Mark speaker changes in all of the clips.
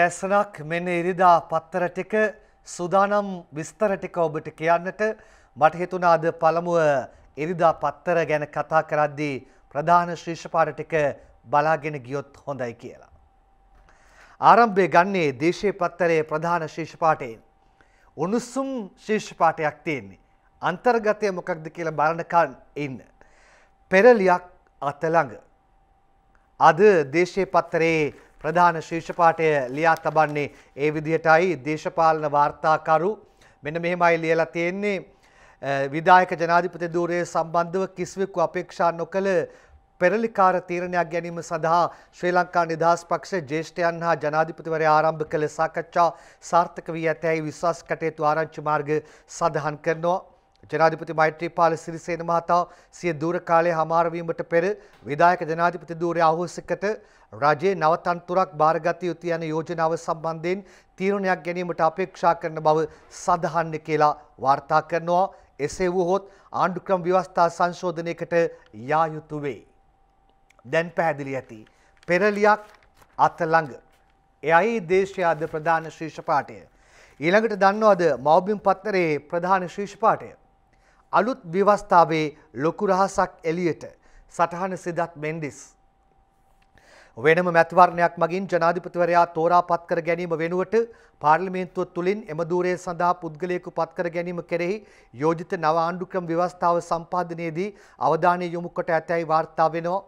Speaker 1: ලැස්සනක් මෙන්න ඉරිදා පත්තර ටික සූදානම් විස්තර ටික ඔබට කියන්නට මට හිතුණා අද පළමුව ඉරිදා පත්තර ගැන කතා කරද්දී ප්‍රධාන ශීර්ෂ පාඩ ටික බලාගෙන ගියොත් හොඳයි කියලා. ආරම්භය ගන්නේ දේශීය පත්තරයේ ප්‍රධාන ශීර්ෂ පාඩයෙන්. උණුසුම් ශීර්ෂ පාඩයක් තියෙන්නේ. අන්තර්ගතය මොකක්ද කියලා බලනකන් ඉන්න. පෙරලියක් අත ළඟ. අද දේශීය පත්තරේ ප්‍රධාන ශීර්ෂපාටය ලියා තබන්නේ ඒ විදිහටයි දේශපාලන වාර්තාකරු මෙන්න මෙහෙමයි ලියලා තියෙන්නේ විධායක ජනාධිපති ධූරය සම්බන්ධව කිසිවෙකු අපේක්ෂා නොකළ පෙරලිකාර තීරණයක් ගැනීම සඳහා ශ්‍රී ලංකා නිදහස් පක්ෂ ජේෂ්ඨයන් හා ජනාධිපතිවරයා ආරම්භ කළ සාකච්ඡා සාර්ථක වී ඇතැයි විශ්වාස කටයුතු ආරංචි මාර්ග සඳහන් කරනවා ජනාධිපති මෛත්‍රීපාල සිරිසේන මහතා සිය දුර කාලයේ හමාරවීමට පෙර විධායක ජනාධිපති ධූරය අහෝසකට රජයේ නව තනතුරක් බාරගත යුතු යන යෝජනාව සම්බන්ධයෙන් තීරණයක් ගැනීමට අපේක්ෂා කරන බව සඳහන් කියලා වාර්තා කරනවා එසේ වුවහොත් ආණ්ඩුක්‍රම ව්‍යවස්ථා සංශෝධනයකට යා යුතු වේ. දැන් පැහැදිලි ඇති. පෙරලියක් අතළඟ. එයයි දේශය අද ප්‍රධාන ශීෂපාටය. ඊළඟට දන්නවද මෞබිම් පත්තරයේ ප්‍රධාන ශීෂපාටය. අලුත් ව්‍යවස්ථාවේ ලොකු රහසක් එළියට සටහන සිදත් මෙන්ඩිස්. වෙනම මැතිවරණයක් මගින් ජනාධිපතිවරයා තෝරාපත් කර ගැනීම වෙනුවට පාර්ලිමේන්තුව තුළින් එම ධූරය සඳහා පුද්ගලයෙකු පත් කර ගැනීම කෙරෙහි යෝජිත නව ආණ්ඩුක්‍රම ව්‍යවස්ථාව සම්පාදනයේදී අවධානය යොමු කොට ඇතැයි වාර්තා වෙනවා.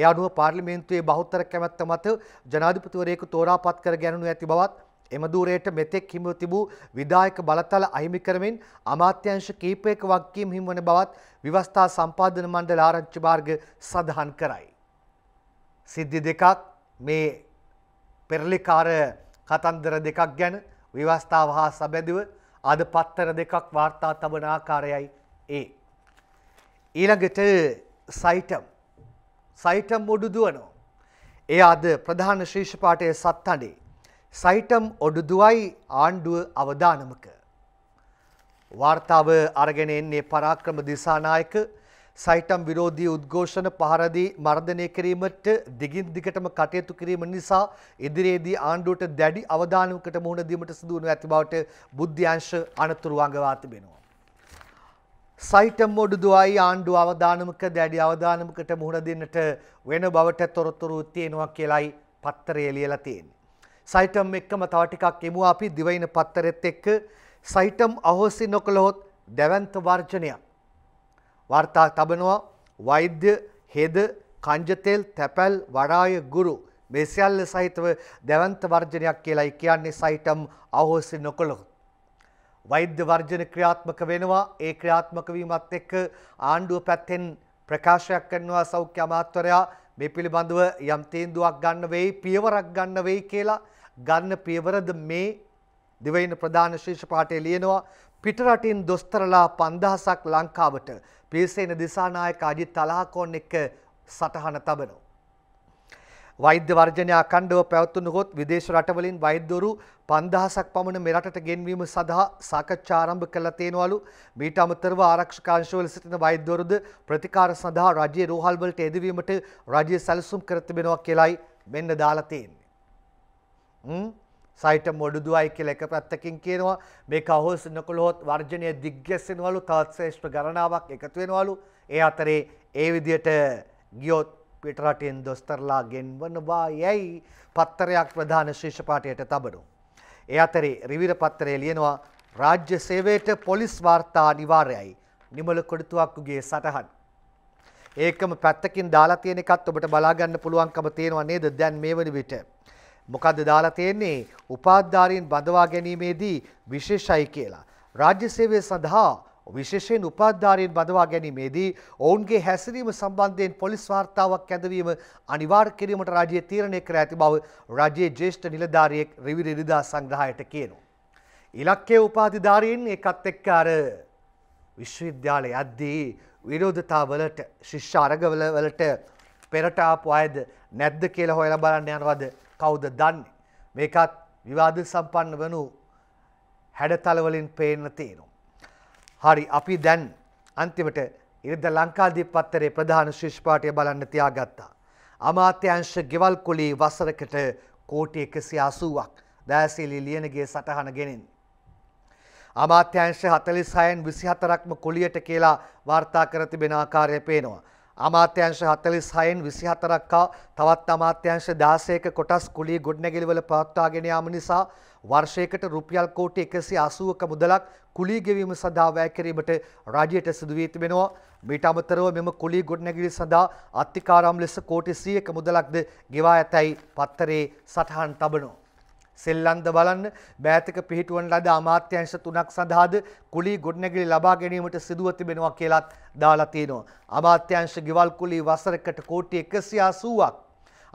Speaker 1: ඒ අනුව පාර්ලිමේන්තුවේ බහුතර කැමැත්ත මත ජනාධිපතිවරයෙකු තෝරාපත් කර ගැනු ඇති බවත් එම දූරයට මෙතෙක් හිමිව තිබූ විධායක බලතල අහිමි කරමින් අමාත්‍යංශ කීපයක වගකීම් හිමිවන බවත් විවස්ථා සම්පාදන මණ්ඩල ආරංචි මාර්ග සඳහන් කරයි. සිද්ධි දෙකක් මේ පෙරලිකාර කතන්දර දෙකක් ගැන විවස්ථාව හා සබැඳිව අද පත්තර දෙකක් වාර්තා තබන ආකාරයයි ඒ. ඊළඟට සයිටම් සයිටම් මුඩු දුවනෝ. එය අද ප්‍රධාන ශීෂපාටය සත්තඩේ සයිටම් ඔඩුදුවයි ආණ්ඩුව අවධානමක. වාර්තාව අරගෙන එන්නේ පරාක්‍රම දිසානායක සයිටම් විරෝධී උද්ඝෝෂණ පහරදී මර්ධනය කිරීමට දිගින් දිගටම කටයුතු කිරීම නිසා ඉදිරියේදී ආණ්ඩුවට දැඩි අවධානමකට මුහුණ දීමට සිදු වනු ඇති බවට බුද්ධ්‍යංශ අනතුරු අඟවා තිබෙනවා. සයිටම් ඔඩුදුවයි ආණ්ඩු අවධානමක දැඩි අවධානමකට මුහුණ දෙන්නට වෙන බවට තොරතුරු තියෙනවා කියලයි පත්තරය ලියලා තියෙන්නේ. සයිටම් එක්කම තව ටිකක් එමු අපි දිවයින පත්තරෙත් එක්ක සයිටම් අහෝසි නොකළහොත් දැවන්ත වර්ජනයක්. වර්තා තබනවා වෛද්‍ය හෙද කංජතෙල් තැපැල් වඩාය ගුරු මේ සියල්ල සහිතව දැවන්ත වර්ජනයක් කියලායි කියන්නේ සයිටම් අහෝසි නොකළහොත්. වෛද්‍ය වර්ජන ක්‍රියාත්මක වෙනවා ඒ ක්‍රියාත්මක වීමත් එක්ක ආණ්ඩුව පැත්තෙන් ප්‍රකාශයක් කරනවා සෞඛ්‍ය අමාත්‍යවරයා මේ පිළිබඳව යම් තීන්දුවක් ගන්න වෙයි පියවරක් ගන්න වෙයි කියලා ගන්න පියවරද මේ දිවයින ප්‍රධාන ශීර්ෂ පාඨය ලියනවා පිටරටින් දොස්තරලා 5000ක් ලංකාවට පිරිසේන දිසානායක අජිත් තලහකොන් එක්ක සටහන තබනවා. වෛද්‍ය වර්ජනය අඛණ්ඩව පැවැත්වුණහොත් විදේශ රටවලින් වෛද්‍යවරු 5000ක් පමණ මෙරටට ගෙන්වීම සඳහා සාකච්ඡා ආරම්භ කළා තේනවලු. මීට අමතරව ආරක්ෂකාංශවල සිටින වෛද්‍යවරුද ප්‍රතිකාර සඳහා රජයේ රෝහල්වලට එදවීමට රජය සැලසුම් කර තිබෙනවා කියලයි මෙන්න දාලා තියෙන්නේ. සයිට මොඩුදුවයි කියල එක පැත්තකින් කියනවා මේ කහෝස් නොකොළොත් වර්ජනය දිග්‍යස්සෙනවලු තත්ශ්‍රේෂ්ඨ ගණනාවක් එකතුවෙනවලු ඒ අතරේ ඒ විදියට ගියොත් පිටරටයෙන් දොස්තරලා ගෙන්වනවා යැයි පත්තරයක් ප්‍රධාන ශේෂපාටයට තබනු. ඒ අතරේ රිවිර පත්තරේ ලියනවා රාජ්‍ය සේවයට පොලිස් වාර්තා අනිවාර්යයි නිමල කොඩතුවක්කුගේ සටහන්. ඒකම පැත්තකින් දාලා තියෙන එකත් ඔබට බලාගන්න පුළුවන්කම තියෙනවා නේද දැන් මේ වන විට. මොකද දාලා තියෙන්නේ උපාධාරීන් බඳවා ගැනීමේදී විශේෂයි කියලා. රාජ්‍ය සේවය සඳහා විශේෂයෙන් උපාධාරීන් බඳවා ගැනීමේදී ඔවුන්ගේ හැසිරීම සම්බන්ධයෙන් පොලිස් වාර්තාවක් ඇඳවීම අනිවාර්ය කිරීමට රාජ්‍යය තීරණය කර ඇති බව රාජ්‍යයේ ජ්‍යෙෂ්ඨ නිලධාරියෙක් රිවිරි නිදා සංග්‍රහයට කියනවා. ඉලක්කයේ උපාධිධාරීන් ඒකත් එක්ක අර විශ්වවිද්‍යාලය යද්දී විරෝධතාවලට ශිෂ්‍ය අරගවලට පෙරට ආපු අයද නැද්ද කියලා හොයලා බලන්න යනවද කවුද දන්නේ. මේකත් විවාද සම්පන්න වනු හැඩතලවලින් පේන්න තියෙනවා. හරි අපි දැන් අන්තිමට ඉරිද ලංකාදී පත්තරේ ප්‍රධාන ශිෂ්පාටය බලන්න තියාගත්තා. අමාත්‍යංශ ගෙවල් කුලී වසරකට කෝටි එකසි අසුවක් දෑසිලි ලියනගේ සටහන ගෙනින්. අමාත්‍යංශ හතලිස් හයෙන් විසිහතරක්ම කොලියට කියලා වාර්තා කර තිබෙන ආකාරය පේනවා. අමාත්‍යංශ 46න් 24ක් හා තවත් අමාත්‍යංශ 16ක කොටස් කුලී ගොඩනැගිලිවල පවත්වාගෙන යාම නිසා වර්ෂයකට රුපියල් කෝටි 180ක මුදලක් කුලී ගෙවීම සඳහා වැය කිරීමට රජයට සිදු වී තිබෙනවා. මීට අමතරව මෙම කුලී ගොඩනැගිලි සඳහා අත්තිකාරම් ලෙස කෝටි 100ක මුදලක්ද ගෙවා ඇතැයි පත්තරේ සටහන් තබනවා. සෙල්ලන්ද බලන්න බෑතක පිහිටුවන ලද අමාත්‍යංශ තුනක් සඳහාද කුලී ගොඩනැගිලි ලබා ගැනීමට සිදුව තිබෙනවා කියලාත් දාලා තියෙනවා. අමාත්‍යංශ ගෙවල් කුලී වසරකට කෝටි 180ක්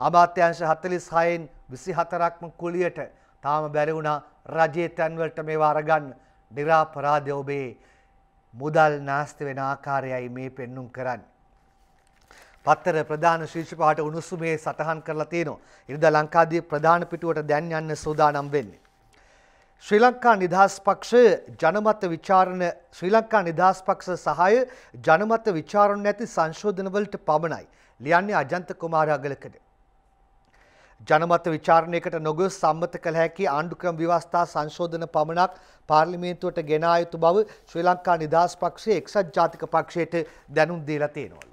Speaker 1: අමාත්‍යංශ 46න් 24ක්ම කුලියට තාම බැරි වුණා රජයේ තැන්වලට මේවා අරගන්න. නිරාපරාධ ඔබේ මුදල් නාස්ති වෙන ආකාරයයි මේ පෙන්눔 කරන්නේ. පත්තර ප්‍රධාන ශීර්ෂපාට උණුසුමේ සටහන් කරලා තියෙනවා. ඉරිදා ලංකාදී ප්‍රධාන පිටුවට දැන් යන්න සූදානම් වෙන්නේ. ශ්‍රී ලංකා නිදහස් පක්ෂය ජනමත විචාරණ ශ්‍රී ලංකා නිදහස් පක්ෂ සහාය ජනමත විචාරණ නැති සංශෝධනවලට පමණයි. ලියන්නේ අජන්ත කුමාරාගලකද. ජනමත විචාරණයකට නොගොස් සම්මත කළ හැකි ආණ්ඩුක්‍රම ව්‍යවස්ථා සංශෝධන පමණක් පාර්ලිමේන්තුවට ගෙනා යුතු බව ශ්‍රී ලංකා නිදහස් පක්ෂයේ එක්සත් ජාතික පක්ෂයට දැනුම් දීලා තියෙනවා.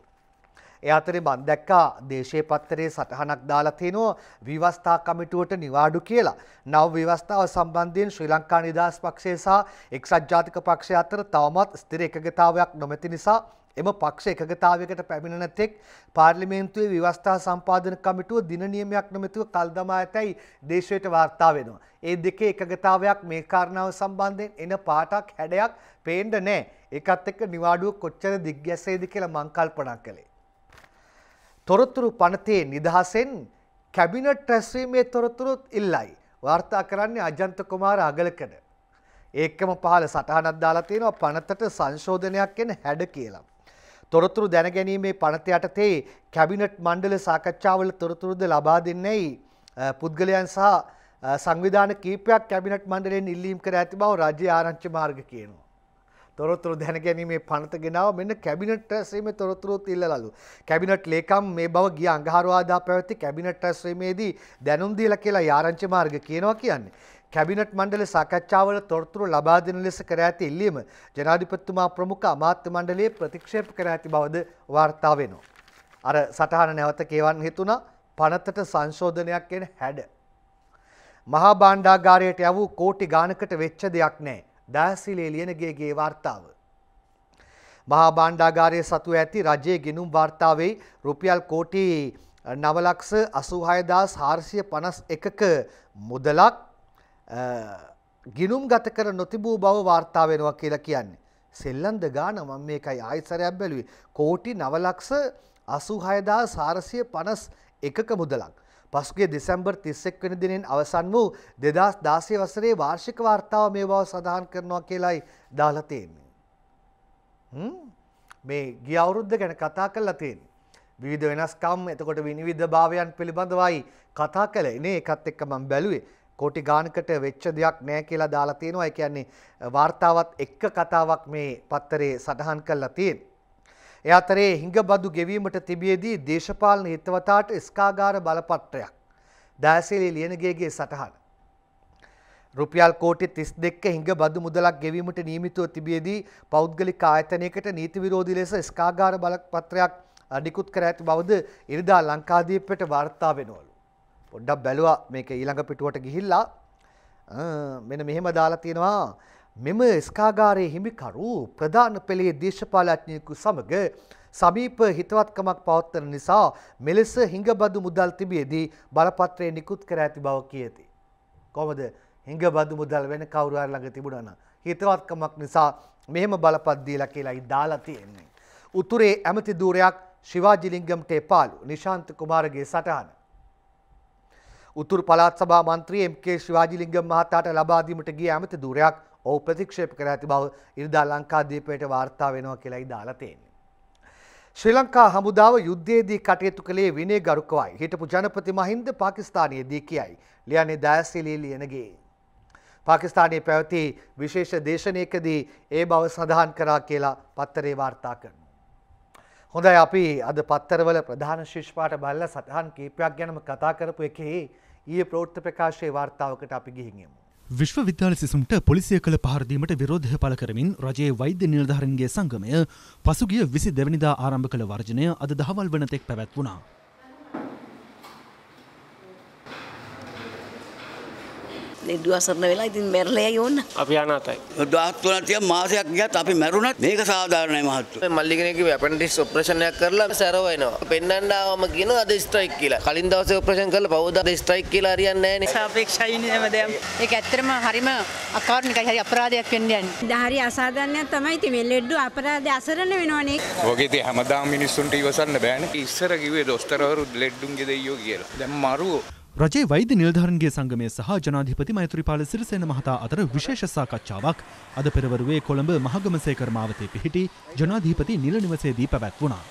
Speaker 1: ඒ අතරේ මම දැක්කා දේශීය පත්තරේ සටහනක් දාලා තිනවා විවස්ථා කමිටුවට නිවාඩු කියලා. නව විවස්ථාව සම්බන්ධයෙන් ශ්‍රී ලංකා නිදහස් පක්ෂය සහ එක්සත් ජාතික පක්ෂය අතර තවමත් ස්ථිර එකගතාවයක් නොමැති නිසා එම පක්ෂ එකගතාවයකට පැමිණෙන තෙක් පාර්ලිමේන්තුවේ විවස්ථා සම්පාදන කමිටුව දින නියමයක් නොමැතිව කල් දමා ඇතැයි දේශයට වාර්තා වෙනවා. ඒ දෙකේ එකගතාවයක් මේ කාරණාව සම්බන්ධයෙන් එන පාටක් හැඩයක් පේන්න නෑ. ඒකත් එක්ක නිවාඩුව කොච්චර දිග්ගැස්සේද කියලා මං කල්පනා කළේ. තොරතුරු පනතේ නිදහසෙන් කැබිනට් රැස්වීමේ තොරතුරුත් ඉල්ලයි. වාර්තා කරන්නේ අජන්ත කුමාර අගලකඩ. ඒකම පහල සටහනක් දාලා තියෙනවා පනතට සංශෝධනයක් එන හැඩ කියලා. තොරතුරු දැනගැනීමේ පනත යටතේ කැබිනට් මණ්ඩල සාකච්ඡාවල තොරතුරුද ලබා දෙන්නේයි පුද්ගලයන් සහ සංවිධාන කීපයක් කැබිනට් මණ්ඩලයෙන් ඉල්ලීම් කර ඇති බව රජයේ ආරංචි මාර්ග කියනවා. තොරතුරු දැනගැනීමේ පනත ගෙනාව මෙන්න කැබිනට් රැස්වීමේ තොරතුරුත් ඉල්ලලලු. කැබිනට් ලේකම් මේ බව ගිය අඟහරුවාදා පැවති කැබිනට් රැස්වීමේදී දැනුම් දීලා කියලා යාරංචි මාර්ග කියනවා කියන්නේ. කැබිනට් මණ්ඩල සාකච්ඡාවල තොරතුරු ලබා දෙන ලෙස කර ඇති ඉල්ලීම ජනාධිපතිතුමා ප්‍රමුඛ අමාත්‍ය මණ්ඩලයේ ප්‍රතික්ෂේප කර ඇති බවද වාර්තා වෙනවා. අර සටහන නැවත කියවන්න හිතුණා පනතට සංශෝධනයක් එන හැඩ. මහා භාණ්ඩාගාරයට යවූ කෝටි ගානකට වෙච්ච දෙයක් නැහැ. දාසිලේ ලියනගේගේ වාර්තාව. මහා බාණ්ඩාගාරය සතු ඇති රජයේ ගෙනුම් වාර්තාවේ රුපියල් කෝටි නවලක්ෂ අසුහයදස් හාර්සිය පනස් එකක මුදලක් ගිනුම් ගත කර නොතිබූ බව වාර්තා වෙනවා කියලා කියන්නේ. සෙල්ලන්ද ගාන මම මේකයි ආයිසරයක් බැලුවේ. කෝටි නවලක්ෂ අසුහයදා සාරසිය පනස් එකක මුදලක්. පසුගේ දෙසැම්බර් 31 වෙනි දිනෙන් අවසන් වූ 2016 වසරේ වාර්ෂික වාර්තාව මේ බව සඳහන් කරනවා කියලායි දාලා තියෙන්නේ. මේ ගිය අවුරුද්ද ගැන කතා කරලා තියෙන්නේ. විවිධ වෙනස්කම් එතකොට විනිවිධ භාවයන් පිළිබඳවයි කතා කළේ. නේ ඒකත් එක්ක මම බැලුවේ කෝටි ගානකට වෙච්ච දෙයක් නෑ කියලා දාලා තියෙනවා. ඒ කියන්නේ වාර්තාවත් එක්ක කතාවක් මේ පත්තරේ සටහන් කරලා තියෙන්නේ. ඒ අතරේ හිඟබදු ගෙවීමට තිබියදී දේශපාලන හිතවතාට ස්කාගාර බලපත්‍රයක්. දෑසිලි ලියනගේගේ සටහන. රුපියල් කෝටි 32ක හිඟබදු මුදලක් ගෙවීමට නියමිතව තිබියදී පෞද්ගලික ආයතනයකට නීති විරෝධී ලෙස ස්කාගාර බලපත්‍රයක් නිකුත් කර ඇති බවද ඉරිදා ලංකාදීපයට වාර්තා වෙනවලු. පොඩ්ඩක් බැලුවා මේක ඊළඟ පිටුවට ගිහිල්ලා මෙන්න මෙහෙම දාලා තියෙනවා මෙම ස්කාගාරයේ හිමිකරු ප්‍රධාන පෙළේ දේශපාලඥයෙකු සමග සමීප හිතවත්කමක් පවත්වන නිසා මෙලෙස හිඟබදු මුදල් තිබියදී බලපත්‍රය නිකුත් කර ඇති බව කියති. කොහොමද හිඟබදු මුදල් වෙන කවුරු හරි ළඟ තිබුණා නම් හිතවත්කමක් නිසා මෙහෙම බලපත් දීලා කියලායි දාලා තියෙන්නේ. උතුරේ ඇමති ධූරයක් ශිවාජිලිංගම්ට එපාලු නිශාන්ත කුමාරගේ සටහන. උතුරු පළාත් සභා මන්ත්‍රී එම්.කේ. ශිවාජිලිංගම් මහතාට ලබා දීමට ගිය ඇමති ධූරයක් ඔහු ප්‍රතික්ෂේප කර ඇති බව ඉරිදා ලංකාදීපයට වාර්තා වෙනවා කියලායි දාලා තියෙන්නේ. ශ්‍රී ලංකා හමුදාව යුද්ධයේදී කටයුතු කළේ විනය ගරුකවයි. හිටපු ජනපති මහින්ද පාකිස්තානයේදී කියයි. ලියන්නේ දයසිලී ලියනගේ. පාකිස්තානයේ පැවති විශේෂ දේශනයකදී ඒ බව සඳහන් කරා කියලා පත්තරේ වාර්තා කරනවා. හොඳයි අපි අද පත්තරවල ප්‍රධාන ශිෂ්පාට බල්ල සටහන් කීපයක් ගැනම කතා කරපු එකේ ඊයේ ප්‍රවෘත්ති ප්‍රකාශයේ වාර්තාවකට අපි ගිහින් යමු.
Speaker 2: විශ්වවිද්‍යාල සිසුන්ට පොලිසිය කළ පහරදීමට විරෝධය පළ කරමින් රජයේ වෛද්‍ය නිලධාරන්ගේ සංගමය පසුගිය විසි දෙවනිදා ආරම්භ කළ වර්ජනය අද දහවල් වනතෙක් පැවැත් වුණා. ලෙඩු අසරණ වෙලා ඉතින් මැරලා යයි ඕන.
Speaker 3: අපි අනාතයි. 13 තිය මාසයක් ගියත් අපි මැරුණත් මේක සාධාරණයි මහත්තයෝ. මල්ලි කෙනෙක්ගේ ඇපෙන්ඩික්ස් ඔපරේෂන් එකක් කරලා සැරව වෙනවා. පෙන්නන්න ආවම කියනවා අද ස්ට්‍රයික් කියලා. කලින් දවසේ ඔපරේෂන් කරලා පවුදා අද ස්ට්‍රයික් කියලා හරියන්නේ නැහැ නේ.
Speaker 4: සාපේක්ෂයිනේ හැමදේම. ඒක
Speaker 2: ඇත්තටම හරිම අකාරුණිකයි හරි අපරාධයක් වෙන්න යන්නේ. හරි අසාධාරණයක් තමයි ඉතින් මේ ලෙඩු අපරාධය අසරණ වෙනවනේ.
Speaker 4: ඔගේ ඉතින් හැමදාම මිනිස්සුන්ට ඉවසන්න බෑනේ. ඉස්සර කිව්වේ දොස්තරවරු ලෙඩුන්ගේ දෙයියෝ කියලා. දැන්
Speaker 2: මරුවෝ රජයේ වෛද්‍ය නිලධාරන්ගේ සංගමය සහ ජනාධිපති මෛත්‍රීපාල සිරිසේන මහතා අතර විශේෂ සාකච්ඡාවක් අද පෙරවරුවේ කොළඹ මහගම සේකර මාවතේ පිහිටි ජනාධිපති නිල නිවසේදී පැවැත්වුණා.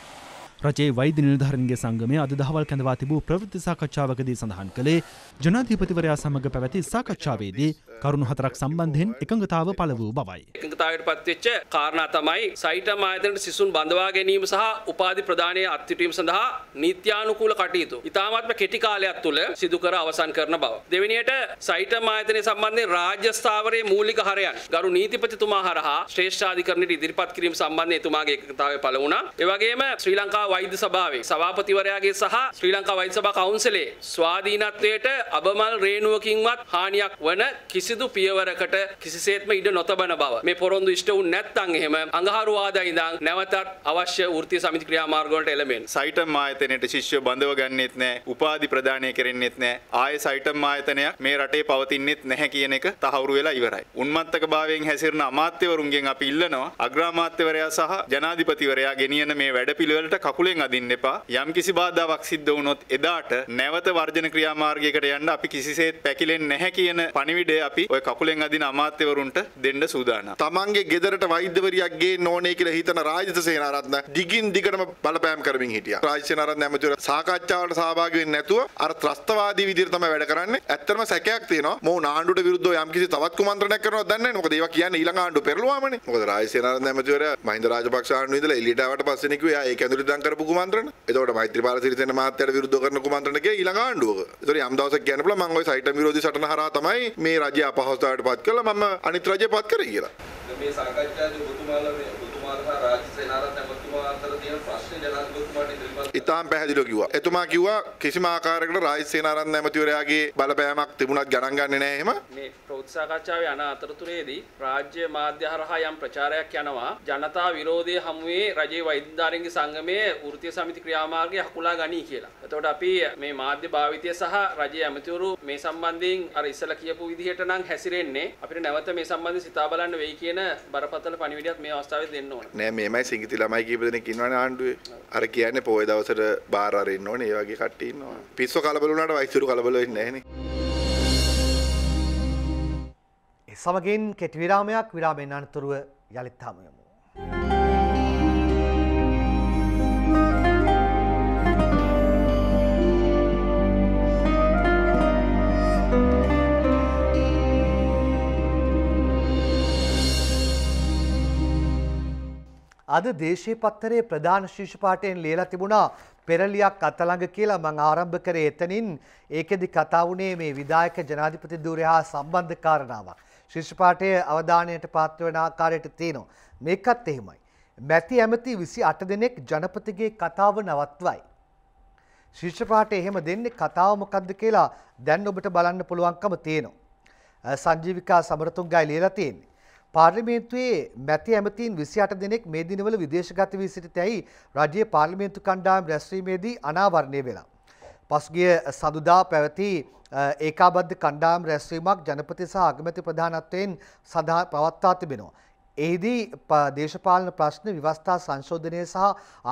Speaker 2: රජයේ වෛද්‍ය නිලධාරීන්ගේ සංගමය අද දහවල් කැඳවා තිබූ ප්‍රවෘත්ති සාකච්ඡාවකදී සඳහන් කළේ ජනාධිපතිවරයා සමග පැවති සාකච්ඡාවේදී කරුණු හතරක් සම්බන්ධයෙන් එකඟතාව පළ වූ බවයි.
Speaker 5: එකඟතාවයට පත්වෙච්ච කාරණා තමයි සයිටම් ආයතනයේ සිසුන් බඳවා ගැනීම සහ උපාධි ප්‍රදානය අත්widetildeම සඳහා නීත්‍යානුකූල කටයුතු ඉතාමත්ම කෙටි කාලයක් තුළ සිදු කර අවසන් කරන බව. දෙවෙනියට සයිටම් ආයතනය සම්බන්ධයෙන් රාජ්‍ය ස්ථාවරයේ මූලික හරයන් ගරු නීතිපතිතුමා හරහා ශ්‍රේෂ්ඨාධිකරණයට ඉදිරිපත් කිරීම සම්බන්ධයෙන් එතුමාගේ එකඟතාවය පළ වුණා. ඒ වගේම ශ්‍රී ලංකාව වෛද්‍ය සභාවේ සභාපතිවරයාගේ සහ ශ්‍රී ලංකා වෛද්‍ය සභා කවුන්සිලේ ස්වාධීනත්වයට අබමල් රේණුවකින්වත් හානියක් වන කිසිදු පියවරකට කිසිසේත්ම ඉඩ නොතබන බව මේ පොරොන්දු ඉෂ්ට වුන් නැත්නම් එහෙම අඟහරුවාදා ඉඳන් නැවතත් අවශ්‍ය වෘත්තීය සමිති ක්‍රියාමාර්ග වලට එළඹෙන සයිටම් ආයතනයේ ශිෂ්‍ය බඳව ගන්නෙත් නැහැ උපාධි ප්‍රදානය
Speaker 6: කරන්නෙත් නැහැ ආයේ සයිටම් ආයතනයක් මේ රටේ පවතින්නෙත් නැහැ කියන එක තහවුරු වෙලා ඉවරයි උන්මත්තක භාවයෙන් හැසිරෙන අමාත්‍යවරුන්ගෙන් අපි ඉල්ලනවා අග්‍රාමාත්‍යවරයා සහ ජනාධිපතිවරයා ගෙනියන මේ වැඩපිළිවෙලට කකුලෙන් අදින්න එපා. යම් කිසි බාධාවක් සිද්ධ වුණොත් එදාට නැවත වර්ජන ක්‍රියාමාර්ගයකට යන්න අපි කිසිසේත් පැකිලෙන්නේ නැහැ කියන පණිවිඩය අපි ওই කකුලෙන් අදින අමාත්‍යවරුන්ට දෙන්න සූදානම්. තමන්ගේ ගෙදරට වෛද්‍යවරියක් ගේන්න ඕනේ කියලා හිතන රාජිත සේනාරත්න දිගින් දිගටම බලපෑම් කරමින් හිටියා. රාජිත සේනාරත්න ඇමතිවර සාකච්ඡාවට සහභාගී වෙන්නේ නැතුව අර ත්‍රස්තවාදී විදිහට තමයි වැඩ කරන්නේ. ඇත්තටම සැකයක් තියෙනවා. මොවුන් ආණ්ඩුවට විරුද්ධව යම් කිසි තවත් කුමන්ත්‍රණයක් කරනවා දන්නේ නැහැ. මොකද ඒවා කියන්නේ ඊළඟ ආණ්ඩුව පෙරළුවාමනේ. මොකද රාජිත සේනාරත්න ඇමතිවරයා මහින්ද රාජපක්ෂ ආණ්ඩුවේ ඉඳලා එළියට ආවට පස්සේ නිකුවා ඒක ඇතුළේ දඟ කරපු කුමන්ත්‍රණ. එතකොට මෛත්‍රීපාල සිරිසේන මහත්තයාට විරුද්ධව කරන කුමන්ත්‍රණකේ ඊළඟ ආණ්ඩුවක. ඒතකොට යම් දවසක් කියන්න පුළුවන් මම ওই සයිටම් විරෝධී සටන හරහා තමයි මේ රජය අපහසුතාවයට පත් කළා මම අනිත් රජය පත් කරේ කියලා. මේ සාකච්ඡාදී ඔබතුමාලා මේ ඔබතුමාලා රාජ්‍ය සේනාරත් නැවත ඉතාම පැහැදිලිව කිව්වා. එතුමා කිව්වා කිසිම ආකාරයකට රාජිත් සේනාරත්න ඇමතිවරයාගේ බලපෑමක් තිබුණත් ගණන් ගන්නේ නැහැ එහෙම.
Speaker 5: මේ ප්‍රවෘත්ති සාකච්ඡාවේ යන අතරතුරේදී රාජ්‍ය මාධ්‍ය හරහා යම් ප්‍රචාරයක් යනවා ජනතා විරෝධයේ හමුවේ රජයේ වෛද්‍යධාරීන්ගේ සංගමයේ වෘත්තීය සමිති ක්‍රියාමාර්ගය හකුලා ගනී කියලා. එතකොට අපි මේ මාධ්‍ය භාවිතය සහ රජයේ ඇමතිවරු මේ සම්බන්ධයෙන් අර ඉස්සලා කියපු විදිහට නම් හැසිරෙන්නේ අපිට නැවත මේ සම්බන්ධයෙන් සිතා බලන්න වෙයි කියන බරපතල පණිවිඩයක් මේ අවස්ථාවේ දෙන්න ඕන.
Speaker 6: නෑ මේමයි සිංගිති ළමයි කීප දෙනෙක් ඉන්නවනේ ආණ්ඩුවේ. අර කියන්නේ පොය දවස් දවසට බාර අරින්න ඕනේ. ඒ වගේ කට්ටිය ඉන්නවා. පිස්සු කලබල වුණාට වයිසුරු කලබල වෙන්නේ නැහැ නේ.
Speaker 1: ඒ සමගින් කෙටි විරාමයක් විරාමෙන් අනතුරුව යලිත් හමු යමු. අද දේශය පත්තරේ ප්‍රධාන ශීෂපාටයෙන් ලියලා තිබුණා පෙරලියක් අතළඟ කියලා මං ආරම්භ කරේ එතනින් ඒකෙදි කතා වුණේ මේ විධායක ජනාධිපති ධූරය හා සම්බන්ධ කාරණාවක්. ශිෂ්පාටය අවධානයට පාත්ව වෙන ආකාරයට තියෙනවා. මේකත් එහෙමයි. මැති ඇමති විසි අට දෙනෙක් ජනපතිගේ කතාව නවත්වයි. ශිෂ්පාට එහෙම දෙන්නේ කතාවමකක්ද කියලා දැන් ඔබට බලන්න පුළුවන්කම තියෙනවා. සංජීවිකා සමරතුන්ගයි ලියලා තියෙන්නේ. පාර්ලිමේන්තුවේ මැති ඇමතීන් විසි අට දෙනෙක් මේ දිනවල විදේශගත වී සිටිතැයි රජයේ පාර්ලිමේන්තු කණ්ඩායම් රැස්වීමේදී අනාවරණය වෙලා. පසුගිය සඳුදා පැවති ඒකාබද්ධ කණ්ඩාම් රැස්වීමක් ජනපති සහ අගමැති ප්‍රධානත්වයෙන් සඳහා පවත්තා තිබෙනවා. එහිදී දේශපාලන ප්‍රශ්න විවස්ථා සංශෝධනය සහ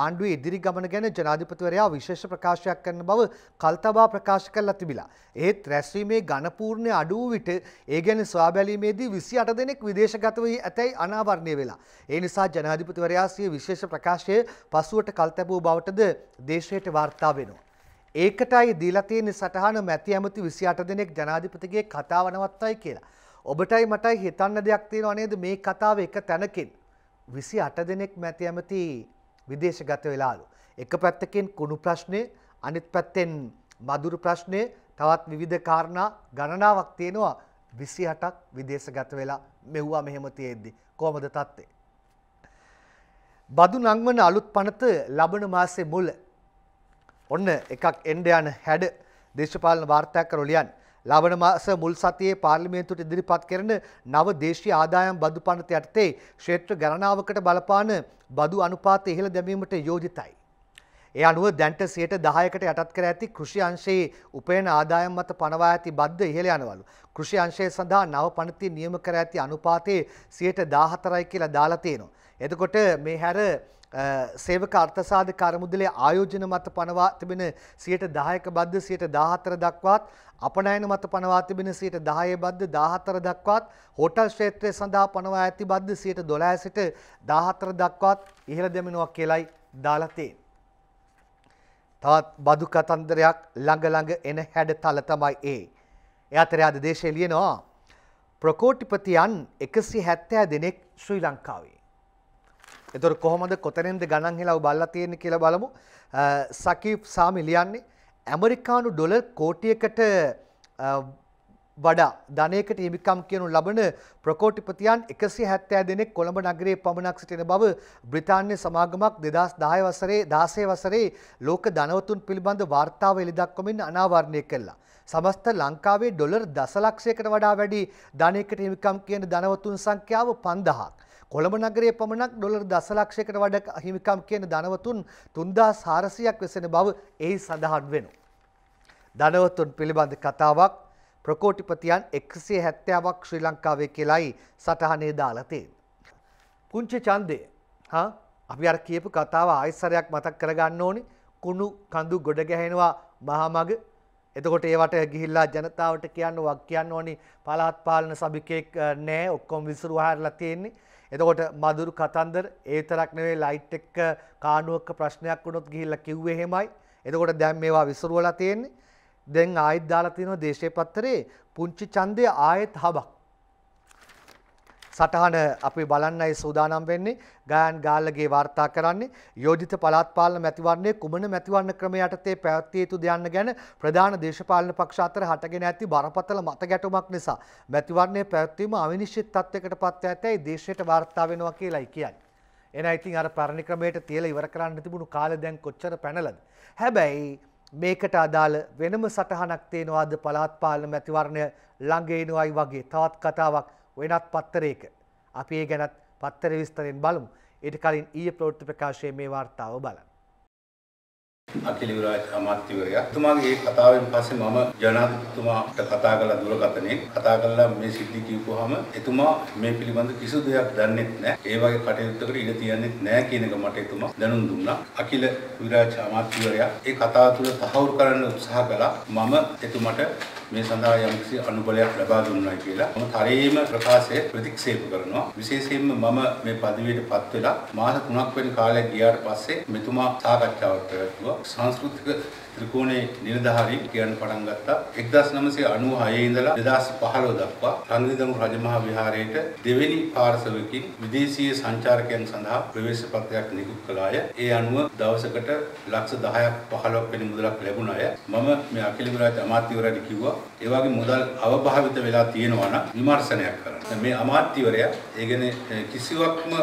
Speaker 1: ආණ්ඩුවේ ඉදිරි ගමන ගැන ජනාධිපතිවරයා විශේෂ ප්‍රකාශයක් කරන බව කල්තබා ප්‍රකාශ කරලා තිබිලා. ඒත් රැස්වීමේ ඝනපූර්ණය අඩු වූ විට ඒ ගැන සොයා බැලීමේදී 28 දෙනෙක් විදේශගත වී ඇතැයි අනාවරණය වෙලා. ඒ නිසා ජනාධිපතිවරයා සිය විශේෂ ප්‍රකාශය පසුවට කල්තැබූ බවටද දේශයට වාර්තා වෙනවා. ඒකටයි දීලා තියෙන සටහන මැති ඇමති 28 දෙනෙක් ජනාධිපතිගේ කතාව නවත්තයි කියලා. ඔබටයි මටයි හිතන්න දෙයක් තියෙනවා නේද මේ කතාව එක තැනකින් 28 දෙනෙක් මැති ඇමති විදේශගත වෙලාලු. එක පැත්තකින් කුණු ප්‍රශ්නේ අනිත් පැත්තෙන් මදුරු ප්‍රශ්නය තවත් විවිධ කාරණා ගණනාවක් තියෙනවා විසි හටක් විදේශගත වෙලා මෙව්වා මෙහෙම තියෙද්දි. කෝමද තත්ත්වේ. බදු නංවන අලුත් පනත ලබන මාසේ මුල. ඔන්න එකක් එන්ඩ යන හැඩ දේශපාලන වාර්තයක් කරොලියන්. ලබන මාස මුල් සතියේ පාර්ලිමේන්තුවට ඉදිරිපත් කරන නව දේශීය ආදායම් බදු පනත යටතේ ක්ෂේත්‍ර ගණනාවකට බලපාන බදු අනුපාතය ඉහළ දැමීමට යෝජිතයි. ඒ අනුව දැන්ට සියයට දහයකට යටත් කර ඇති කෘෂි අංශයේ උපයන ආදායම් මත පනවා ඇති බද්ධ ඉහළ යනවලු. කෘෂි අංශය සඳහා නව පනති නියම කර ඇති අනුපාතයේ සියයට දාහතරයි කියලා දාලා තියෙනවා. එතකොට මේ හැර සේවක අර්ථසාධ කරමුදලේ ආයෝජන මත පනවා තිබෙන සියට දායක බද්ධ සියට දාහතර දක්වාත් අපනයන මත පනවා තිබෙන සියට දාය බද්ධ දාහතර දක්වාත් හෝටල් ශ්‍රේත්‍රය සඳහා පනවා ඇති බද්ධ සියට දොලෑ සිට දාහතර දක්වාත් ඉහළ දෙමෙනුවක් කියලයි දාලතේ. තවත් බදු කතන්දරයක් ළඟළඟ එන හැඩ තල තමයි ඒ. එ අතර අද දේශය ලියනවා. ප්‍රකෝටිපතියන් එකසි හැත්තෑ දෙනෙක් ශ්‍රී ලංකාවේ. එතකොට කොහොමද කොතනින්ද ගණන් හෙලා බලලා තියෙන්නේ කියලා බලමු. සකීප් සාමි ලියන්නේ ඇමරිකානු ඩොලර් කෝටියකට වඩා ධනයකට හිමිකම් කියනු ලබන ප්‍රකෝටිපතියන් 170 දෙනෙක් කොළඹ නගරයේ පමණක් සිටින බව බ්‍රිතාන්‍ය සමාගමක් 2010 වසරේ 16 වසරේ ලෝක ධනවතුන් පිළිබඳ වාර්තාව එළිදක්වමින් අනාවරණය කළා. සමස්ත ලංකාවේ ඩොලර් දසලක්ෂයකට වඩා වැඩි ධනයකට හිමිකම් කියන ධනවතුන් සංඛ්‍යාව 5000ක්. කොළඹ නගරයේ පමණක් ඩොලර් දසලක්ෂයකට වඩ හිමිකම් කියන ධනවතුන් තුන්දා සාරසියක් වෙසෙන බව එහි සඳහන් වෙන. ධනවතුන් පිළිබඳ කතාවක් ප්‍රකෝටිපතියන් එක්සේ හැත්තෑවක් ශ්‍රී ලංකාවේ කෙලයි සටහනේ දාලතේ. පුංචි චන්දය අපි අර කියපු කතාව ආයිස්සරයක් මතක් කරගන්න ඕනි කුණු කඳු ගොඩ ගැහෙනවා මහමග එතකොට ඒවට ගිහිල්ලා ජනතාවට කියන්න වක් කියන්න ඕනි පලාත් පාලන සභිකෙක් නෑ ඔක්කොම් විසුරු හරලා තියෙන්නේ එතකොට මදුරු කතන්දර ඒ තරක් නෙවෙයි ලයිට් එක කාණුවක ප්‍රශ්නයක් වුණොත් ගිහිල්ලා කිව්වේ එහෙමයි. එතකොට දැන් මේවා විසිරුවලා තියෙන්නේ. දැන් ආයෙත් දාලා තියෙනවා දේශේ පත්‍රයේ පුංචි ඡන්දය ආයෙත් හබක්. සටහන අපි බලන්නයි සූදානම් වෙන්නේ ගායන් ගාල්ලගේ වාර්තා කරන්නේ යෝජිත පළාත් පාලන මැතිවරණයේ කුමන මැතිවරණ ක්‍රමය යටතේ පැවැත්විය යුතු දයන්න ගැන ප්‍රධාන දේශපාලන පක්ෂ අතර හටගෙන ඇති බරපතල මත ගැටුමක් නිසා මැතිවරණයේ පැවැත්වීම අවිනිශ්චිත තත්යකට පත්ව ඇතැයි දේශයට වාර්තා වෙනවා කියලායි කියන්නේ. එන ඉතින් අර පැරණි ක්‍රමයට තියලා ඉවර කරන්න තිබුණු කාලේ දැන් කොච්චර පැනලද? හැබැයි මේකට අදාළ වෙනම සටහනක් තියෙනවාද පළාත් පාලන මැතිවරණය ළඟ එනවායි වගේ තවත් කතාවක් වෙනත් පත්තරයක. අපි ඒ ගැනත් පත්තර විස්තරෙන් බලමු. ඊට කලින් ඊයේ ප්‍රවෘත්ති ප්‍රකාශයේ මේ වාර්තාව බලන්න.
Speaker 4: අකිල විරාජ් අමාත්‍යවරයා තුමාගේ ඒ කතාවෙන් පස්සේ මම ජනාධිපතිතුමාට කතා කළා දුරකථනයෙන් කතා කළා මේ සිද්ධි කියපුවාම එතුමා මේ පිළිබඳ කිසි දෙයක් දන්නේ නැහැ ඒ වගේ කටයුත්තකට ඉඩ තියන්නේ නැහැ කියන එක මට එතුමා දැනුම් දුන්නා අකිල විරාජ් අමාත්‍යවරයා ඒ කතාව තුළ තහවුරු කරන්න උත්සාහ කළා මම එතුමාට මේ සඳහා යම්කිසි අනුබලයක් ලබා දුන්නා කියලා මම තරයේම ප්‍රකාශය ප්‍රතික්ෂේප කරනවා. විශේෂයෙන්ම මම මේ পদවියට පත් වෙලා මාස 3ක් වෙන කාලයක් ගියාට පස්සේ මෙතුමා සාකච්ඡාවක් පැවැත්වුවා. සංස්කෘතික ත්‍රිකෝණයේ නිලධාරීන් කියන්න පටන් ගත්තා 1996 ඉඳලා 2015 දක්වා සංවිධාන රජමහා විහාරයේට දෙවෙනි පාර්සලකින් විදේශීය සංචාරකයන් සඳහා ප්‍රවේශපත්‍රයක් නිකුත් කළාය. ඒ අනුව දවසකට ලක්ෂ 10ක් 15ක් වෙනි මුදලක් ලැබුණ අය මම මේ අකිල විරාජ අමාත්‍යවරයාට කිව්වා ඒ වගේ මුදල් අවභාවිත වෙලා තියෙනවා නම් විමර්ශනයක් කරන්න. මේ අමාත්‍යවරයා ඒ කියන්නේ කිසිවක්ම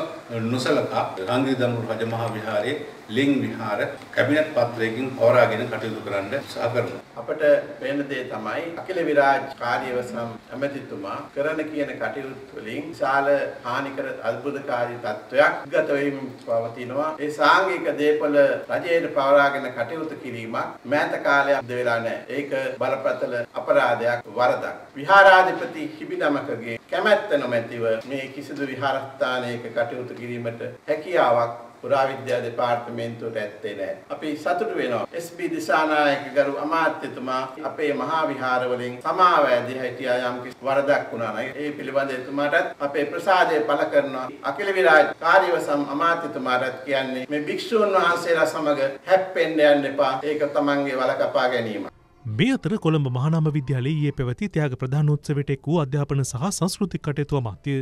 Speaker 4: නොසලකා සංවිධාන රජමහා විහාරයේ ලිං විහාර කැබිනට් පත්‍රයකින් හොරාගෙන කටයුතු කරන්න උත්සාහ කරනවා. අපට පේන දේ තමයි අකිල විරාජ් කාර්යවසම් ඇමතිතුමා කරන කියන කටයුතු වලින් විශාල හානිකර අද්භුතකාරී තත්වයක් ගත වෙමින් පවතිනවා. ඒ සාංගික දේපල රජයට පවරාගෙන කටයුතු කිරීමක් මෑත කාලයක් ද වෙලා නැහැ. ඒක බරපතල අපරාධයක් වරදක්. විහාරාධිපති හිබිනමකගේ කැමැත්ත නොමැතිව මේ කිසිදු විහාරස්ථානයක කටයුතු කිරීමට හැකියාවක් පුරාවිද්‍යා දෙපාර්තමේන්තුවට ඇත්තේ නැහැ. අපි සතුටු වෙනවා. SB දිසානායක ගරු අමාත්‍යතුමා අපේ මහා විහාරවලින් සමාව ඇදී හිටියා යම් කිසි වරදක් වුණා නම් ඒ පිළිබඳ එතුමාටත් අපේ ප්‍රසාදය පළ කරනවා. අකිල විරාජ් කාර්යවසම් අමාත්‍යතුමාටත් කියන්නේ මේ භික්ෂූන් වහන්සේලා සමග හැප්පෙන්න යන්න එපා. ඒක තමන්ගේ වල කපා ගැනීම. මේ අතර කොළඹ මහනාම විද්‍යාලයේ පැවැති ත්‍යයාග ප්‍රධානෝත්සවට එක් වූ අධ්‍යාපන සහ සංස්කෘතික් කටයුතුව මත්‍ය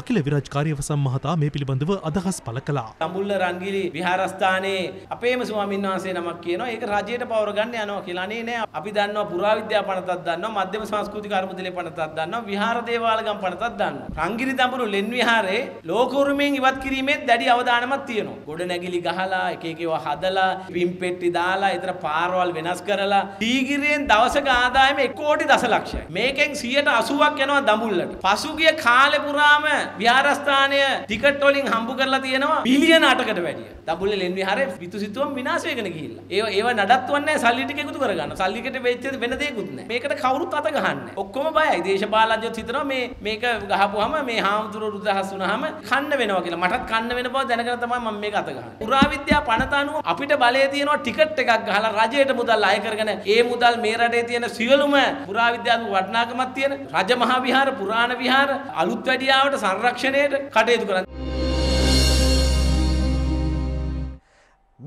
Speaker 4: අකිල විරාජ්කාරයව සම්මහතා මේ පිළිබඳව අදහස් පල කලා.
Speaker 3: තමුල්ල රංගිලි විහාරස්ථානයේ අපේම ස්වාමින් වහන්සේ නමක් කියන ඒක රජයට පවරගන්න යනවා කියලානේ නෑ අපි දන්න පුරාවිද්‍යා පනතත් දන්න මධ්‍යම සංස්කෘතික අරමුදලේ පනතත් දන්න විහාර දේවාලගම් පනතත් දන්න. රංගිලි තඹුරු ලෙන් විහාරේ ලෝකෝරුමයෙන් ඉවත් කිරීමේ දැඩි අවධානමක් තියෙනවා. ගොඩ නැගිලි ගහලා එක එකව හදලා විම් පෙට්ටි දාලා ඒතර පාරවල් වෙනස් කරලා දීගිරේ ඉදිරියෙන් දවසක ආදායම 1 කෝටි දසලක්ෂයයි. මේකෙන් 180ක් යනවා දඹුල්ලට. පසුගිය කාලේ පුරාම විහාරස්ථානය ටිකට් වලින් හම්බ කරලා තියෙනවා බිලියන 8කට වැඩිය. දඹුල්ලේ ලෙන් විහාරේ විතුසිතුවම් විනාශ වෙගෙන ගිහිල්ලා. ඒව ඒව නඩත්තුවන්නේ නැහැ සල්ලි ටික එකතු කරගන්න. සල්ලිකට වෙච්ච වෙන දෙයක්වත් නැහැ. මේකට කවුරුත් අත ගහන්නේ ඔක්කොම බයයි. දේශපාලඥයෝත් හිතනවා මේ මේක ගහපුවාම මේ හාමුදුරුවෝ උදහස් වුණාම කන්න වෙනවා කියලා. මටත් කන්න වෙන බව දැනගෙන තමයි මම මේක අත ගහන්නේ. පුරාවිද්‍යා පනත අනුව අපිට බලය තියෙනවා ටිකට් එකක් ගහලා රජයට මුදල් අය කරගෙන ඒ මුදල් මේ රටේ තියෙන සියලුම පුරාවිද්‍යාත්මක වටිනාකමක් තියෙන රජ මහා විහාර පුරාණ විහාර අලුත් වැඩියාවට සංරක්ෂණයට කටයුතු කරන්න.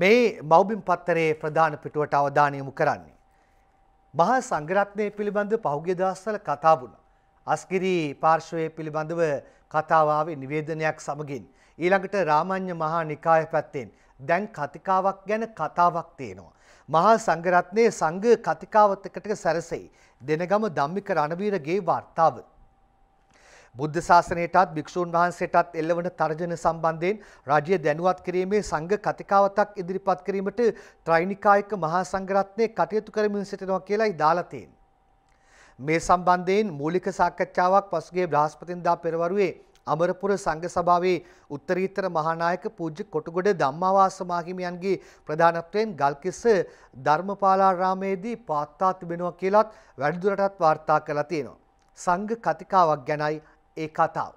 Speaker 1: මේ මෞබිම් පත්තරේ ප්‍රධාන පිටුවට අවධානය යොමු කරන්නේ. මහා සංඝරත්නය පිළිබඳ පහුගිය දවස්වල කතා වුණා. අස්ගිරි පාර්ශවයේ පිළිබඳව කතාවාවේ නිවේදනයක් සමගින් ඊළඟට රාමඤ්ඤ මහා නිකාය පැත්තෙන් දැන් කතිකාවක් ගැන කතාවක් තියෙනවා. මහා සංඝරත්නයේ සංඝ කතිකාවතකට සැරසෙයි. දෙනගම ධම්මික රණවීරගේ වාර්තාව. බුද්ධ ශාසනයටත් භික්ෂූන් වහන්සේටත් එල්ලවන තර්ජන සම්බන්ධයෙන් රජය දැනුවත් කිරීමේ සංඝ කතිකාවතක් ඉදිරිපත් කිරීමට ත්‍රිනිකායක මහා සංඝරත්නයේ කටයුතු කරමින් සිටිනවා කියලායි දාලා තියෙන්නේ. මේ සම්බන්ධයෙන් මූලික සාකච්ඡාවක් පසුගිය බ්‍රහස්පතින්දා පෙරවරුවේ අමරපුර සංඝ සභාවේ උත්තරීතර මහානායක පූජ්‍ය කොටුගොඩ ධම්මාවාස මාහිමියන්ගේ ප්‍රධානත්වයෙන් ගල්කිස්ස ධර්මපාලාරාමේදී පාත්තා තිබෙනවා කියලත් වැඩිදුරටත් වාර්තා කළා තියෙනවා. සංඝ කතිකාවක් ගැනයි ඒ කතාව.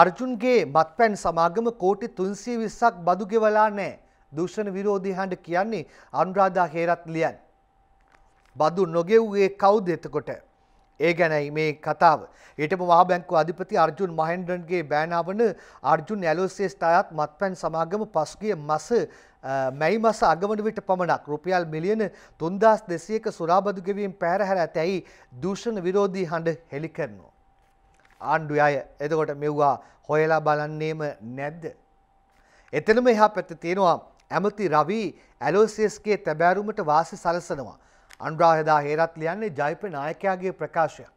Speaker 1: අර්ජුන්ගේ මත්පැන් සමාගම කෝටි 320ක් බදු ගෙවලා නැහැ. දූෂණ විරෝධී හඬ කියන්නේ අනුරාධා හේරත් ලියන්. බදු නොගෙව්වේ කවුද එතකොට? ඒ ගැනයි මේ කතාව. ඊටම මහා බැංකුව අධිපති අර්ජුන් මහෙන්ද්‍රන්ගේ බෑනාවන අර්ජුන් ඇලෝසියස් තායත් මත්පැන් සමාගම පසුගිය මස මැයි මස අගමන විට පමණක් රුපියල් මිලියන 3200ක සුරාබදු ගෙවීම් පැහැරහැර ඇතැයි දූෂණ විරෝධී හඬ හෙළි කරනවා. ආණ්ඩුවේ අය එතකොට මෙව්වා හොයලා බලන්නේම නැද්ද? එතනම එහා පැත්තේ තියෙනවා ඇමති රවි ඇලෝසියස්ගේ තැබෑරුමට වාසි සලසනවා. අනුරාධදා හේරත් ලියන්නේ ජයිප නායකයාගේ ප්‍රකාශයක්.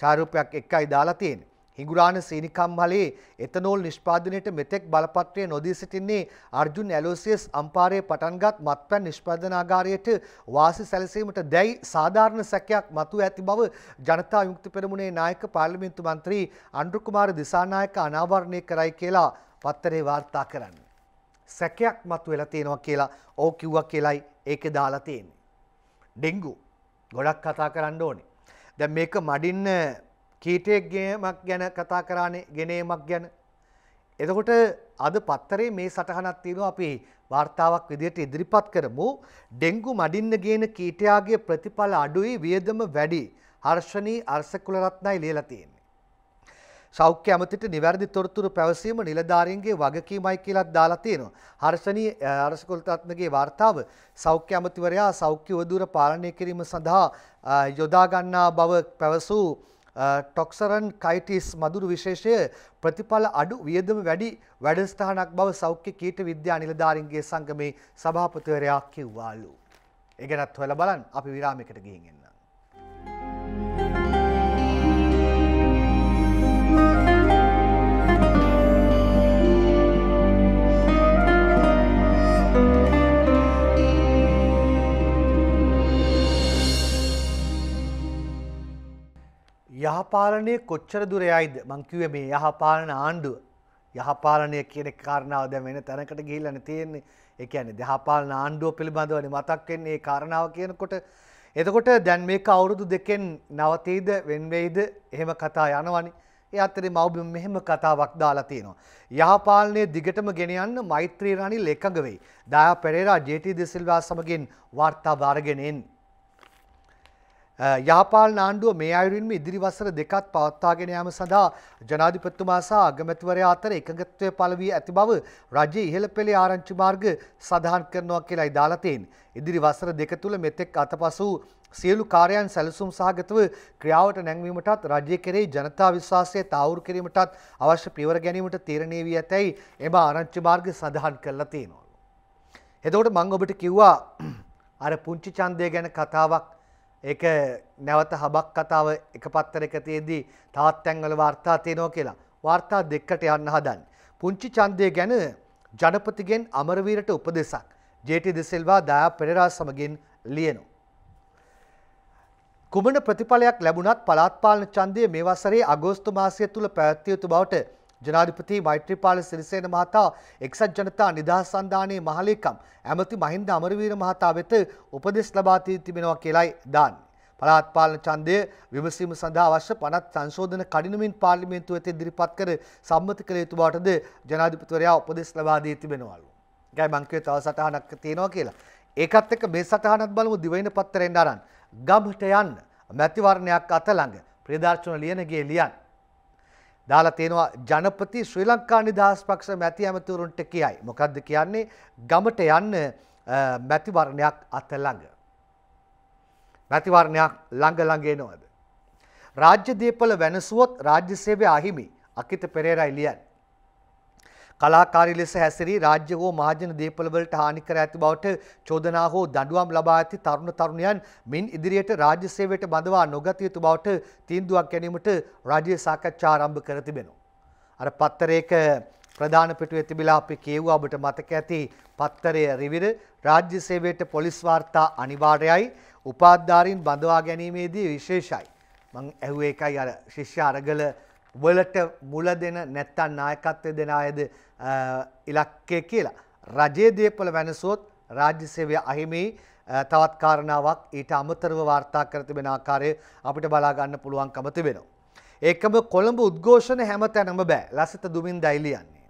Speaker 1: චාරූපයක් එක්කයි දාලා තියෙන්නේ. හිඟුරාණ සීනිකම්හලේ එතනෝල් නිෂ්පාදනයට මෙතෙක් බලපත්‍රය නොදී සිටින්නේ අර්ජුන් ඇලෝසියස් අම්පාරයේ පටන්ගත් මත්පැන් නිෂ්පාදනාගාරයට වාසි සැලසීමට දැයි සාධාරණ සැකයක් මතුව ඇති බව ජනතා යුක්ති පෙරමුණේ නායක පාර්ලිමේන්තු මන්ත්‍රී අන්ඩ්‍රු කුමාර දිසානායක අනාවරණය කරයි කියලා පත්තරේ වාර්තා කරන්න. සැකයක් මතුවෙලා තියෙනවා කියලා ඕ කිව්වා කියලයි ඒක දාලා තියෙන්නේ. ඩෙංගු ගොඩක් කතා කරන්න ඕනේ. දැ මේක මඩින්න කීටයෙක්ගේමක් ගැන කතා කරානේ ගෙනේමක් ගැන. එතකොට අද පත්තරේ මේ සටහනක් තියෙනවා අපි වාර්තාවක් විදිහට ඉදිරිපත් කරමු. ඩෙංගු මඩින්න ගේන කීටයාගේ ප්‍රතිඵල අඩුයි වියදම වැඩි. හර්ෂණී අර්ශකුලරත්නයි ලියලා තියෙන. සෞඛ්‍ය ඇමතිට නිවැරදි තොරතුරු පැවසීම නිලධාරීන්ගේ වගකීමයි කියලත් දාලා තියෙනවා. හර්ෂණී අරසකොල්තාත්මගේ වාර්තාව සෞඛ්‍ය ඇමතිවරයා සෞඛ්‍ය වදුර පාලනය කිරීම සඳහා යොදා ගන්නා බව පැවසූ ටොක්සරන් කයිටිස් මදුරු විශේෂය ප්‍රතිඵල අඩු වියදම වැඩි වැඩස්ථානක් බව සෞඛ්‍ය කීට විද්‍යා නිලධාරීන්ගේ සංගමේ සභාපතිවරයා කිව්වාලු. ඒ ගැනත් හොයලා බලන්න අපි විරාමයකට ගිහින් එන්න. යහපාලනය කොච්චර දුර යයිද මංකිව මේ යහපාලන ආණ්ඩුව යහපාලනය කියන කාරණාව දැ වෙන තැනකට ගිහිලන තියෙන්නේ එකන දෙහපාලන ආණ්ඩුව පිළිබඳවන මතක්වෙන්නේ කාරණාව කියනකොට එතකොට දැන් මේ අවුරුදු දෙකෙන් නවතීද වෙන්වෙයිද එහෙම කතා යනවනි ඒ අතරේ මවබ මෙහෙම කතාවක් දාලා තියෙනවා. යහපාලනය දිගටම ගෙනයන්න මෛත්‍රී රණිල් එකඟ වෙයි. දයා පෙරේරා ජේටි දෙසිල්වා සමගින් වාර්තා භාරගෙනෙන්. යහපාලන ආණ්ඩුව මේ අයුරින්ම ඉදිරි වසර දෙකත් පවත්වාගෙන යාම සඳහා ජනාධිපතිතුමා සහ අගමැතිවරයා අතර එකඟත්වය පළ වී ඇති බව රජයේ ඉහළ පෙළේ ආරංචි මාර්ග සඳහන් කරනවා කියලායි දාලා තියෙන්නේ. ඉදිරි වසර දෙක තුළ මෙතෙක් අතපසු සියලු කාර්යයන් සැලසුම් සහගතව ක්‍රියාවට නැංවීමටත් රජය කෙරෙහි ජනතා විශ්වාසය තාවුරු කිරීමටත් අවශ්‍ය පියවර ගැනීමට තීරණය වී ඇතැයි එම ආරංචි මාර්ග සඳහන් කරලා තියෙනවා. එතකොට මම ඔබට කිව්වා අර පුංචි ඡන්දය ගැන කතාවක් ඒක නැවත හබක් කතාව එක පත්තරක තියේදී තවත් තැන්වල වාර්තා තියෙනවා කියලා. වාර්තා දෙකකට යන්න හදන්නේ. පුංචි ඡන්දය ගැන ජනපතිගෙන් අමරවීරට උපදෙසක්. ජේටි දිසිල්වා දයා පෙරේරා සමගින් ලියනවා. කුමන ප්‍රතිඵලයක් ලැබුණත් පළාත් පාලන ඡන්දය මේ වසරේ අගෝස්තු මාසය තුල පැවැත්විය යුතු බවට ජනාධිපති මෛත්‍රීපාල සිරිසේන මහතා එක්සත් ජනතා නිදහස් සන්ධානයේ මහලේකම් ඇමති මහින්ද අමරවීර මහතා වෙත උපදෙස් ලබා දී තිබෙනවා කියලයි දාන්නේ. පළාත් පාලන ඡන්දය විමසීම සඳහා අවශ්‍ය 50 සංශෝධන කඩිනමින් පාර්ලිමේන්තුව වෙත ඉදිරිපත් කර සම්මත කළ යුතු බවටද ජනාධිපතිවරයා උපදෙස් ලබා දී තිබෙනවලු. ඒකයි මං කිව්වේ තව සටහනක් තියෙනවා කියලා. ඒකත් එක්ක මේ සටහනත් බලමු දිවයින පත්තරෙන් අරන්. ගම්හට යන්න මැතිවරණයක් අත ළඟ ප්‍රේදාර්චන ලියනගේ ලියන්න. දාලා තියෙනවා ජනපති ශ්‍රී ලංකා නිදහස් පක්ෂ මැති ඇමතිවරුන්ට කියයි. මොකද්ද කියන්නේ? ගමට යන්න මැතිවරණයක් අත ළඟ. මැතිවරණයක් ළඟ ළඟ එනවද? රාජ්‍ය දීපල වෙනසුවොත් රාජ්‍ය සේවය අහිමි. අකිත පෙරේරා ලියන්නේ කලාකාරී ලෙස හැසිරී රාජ්‍ය හෝ මහජන දේපළවලට හානි කර ඇති බවට චෝදනා හෝ දඬුවම් ලබා ඇති තරුණ තරුණියන් මින් ඉදිරියට රාජ්‍ය සේවයට බඳවා නොගත යුතු බවට තීන්දුවක් ගැනීමට රාජ්‍ය සාකච්ඡා ආරම්භ කර තිබෙනවා. අර පත්තරේක ප්‍රධාන පිටුවේ තිබිලා අපි කියවුවා ඔබට මතක ඇති පත්තරය රිවිර රාජ්‍ය සේවයට පොලිස් වාර්තා අනිවාර්යයි උපාධිධාරීන් බඳවා ගැනීමේදී විශේෂයි මං ඇහුවේ එකයි අර ශිෂ්‍ය අරගල වලට මුල දෙන නැත්තන් නායකත්වය දෙන අයද ඉලක්කය කියලා. රජේදේපල වැනසුවොත් රාජ්‍ය සේවය අහිමි තවත් කාරණාවක් ඊට අමතරව වාර්තා කර තිබෙන ආකාරය අපිට බලාගන්න පුළුවන්කම තිබෙනවා. ඒකම කොළඹ උද්ඝෝෂණ හැම තැනම බෑ ලසිත දුමින් දයිලියන්නේ.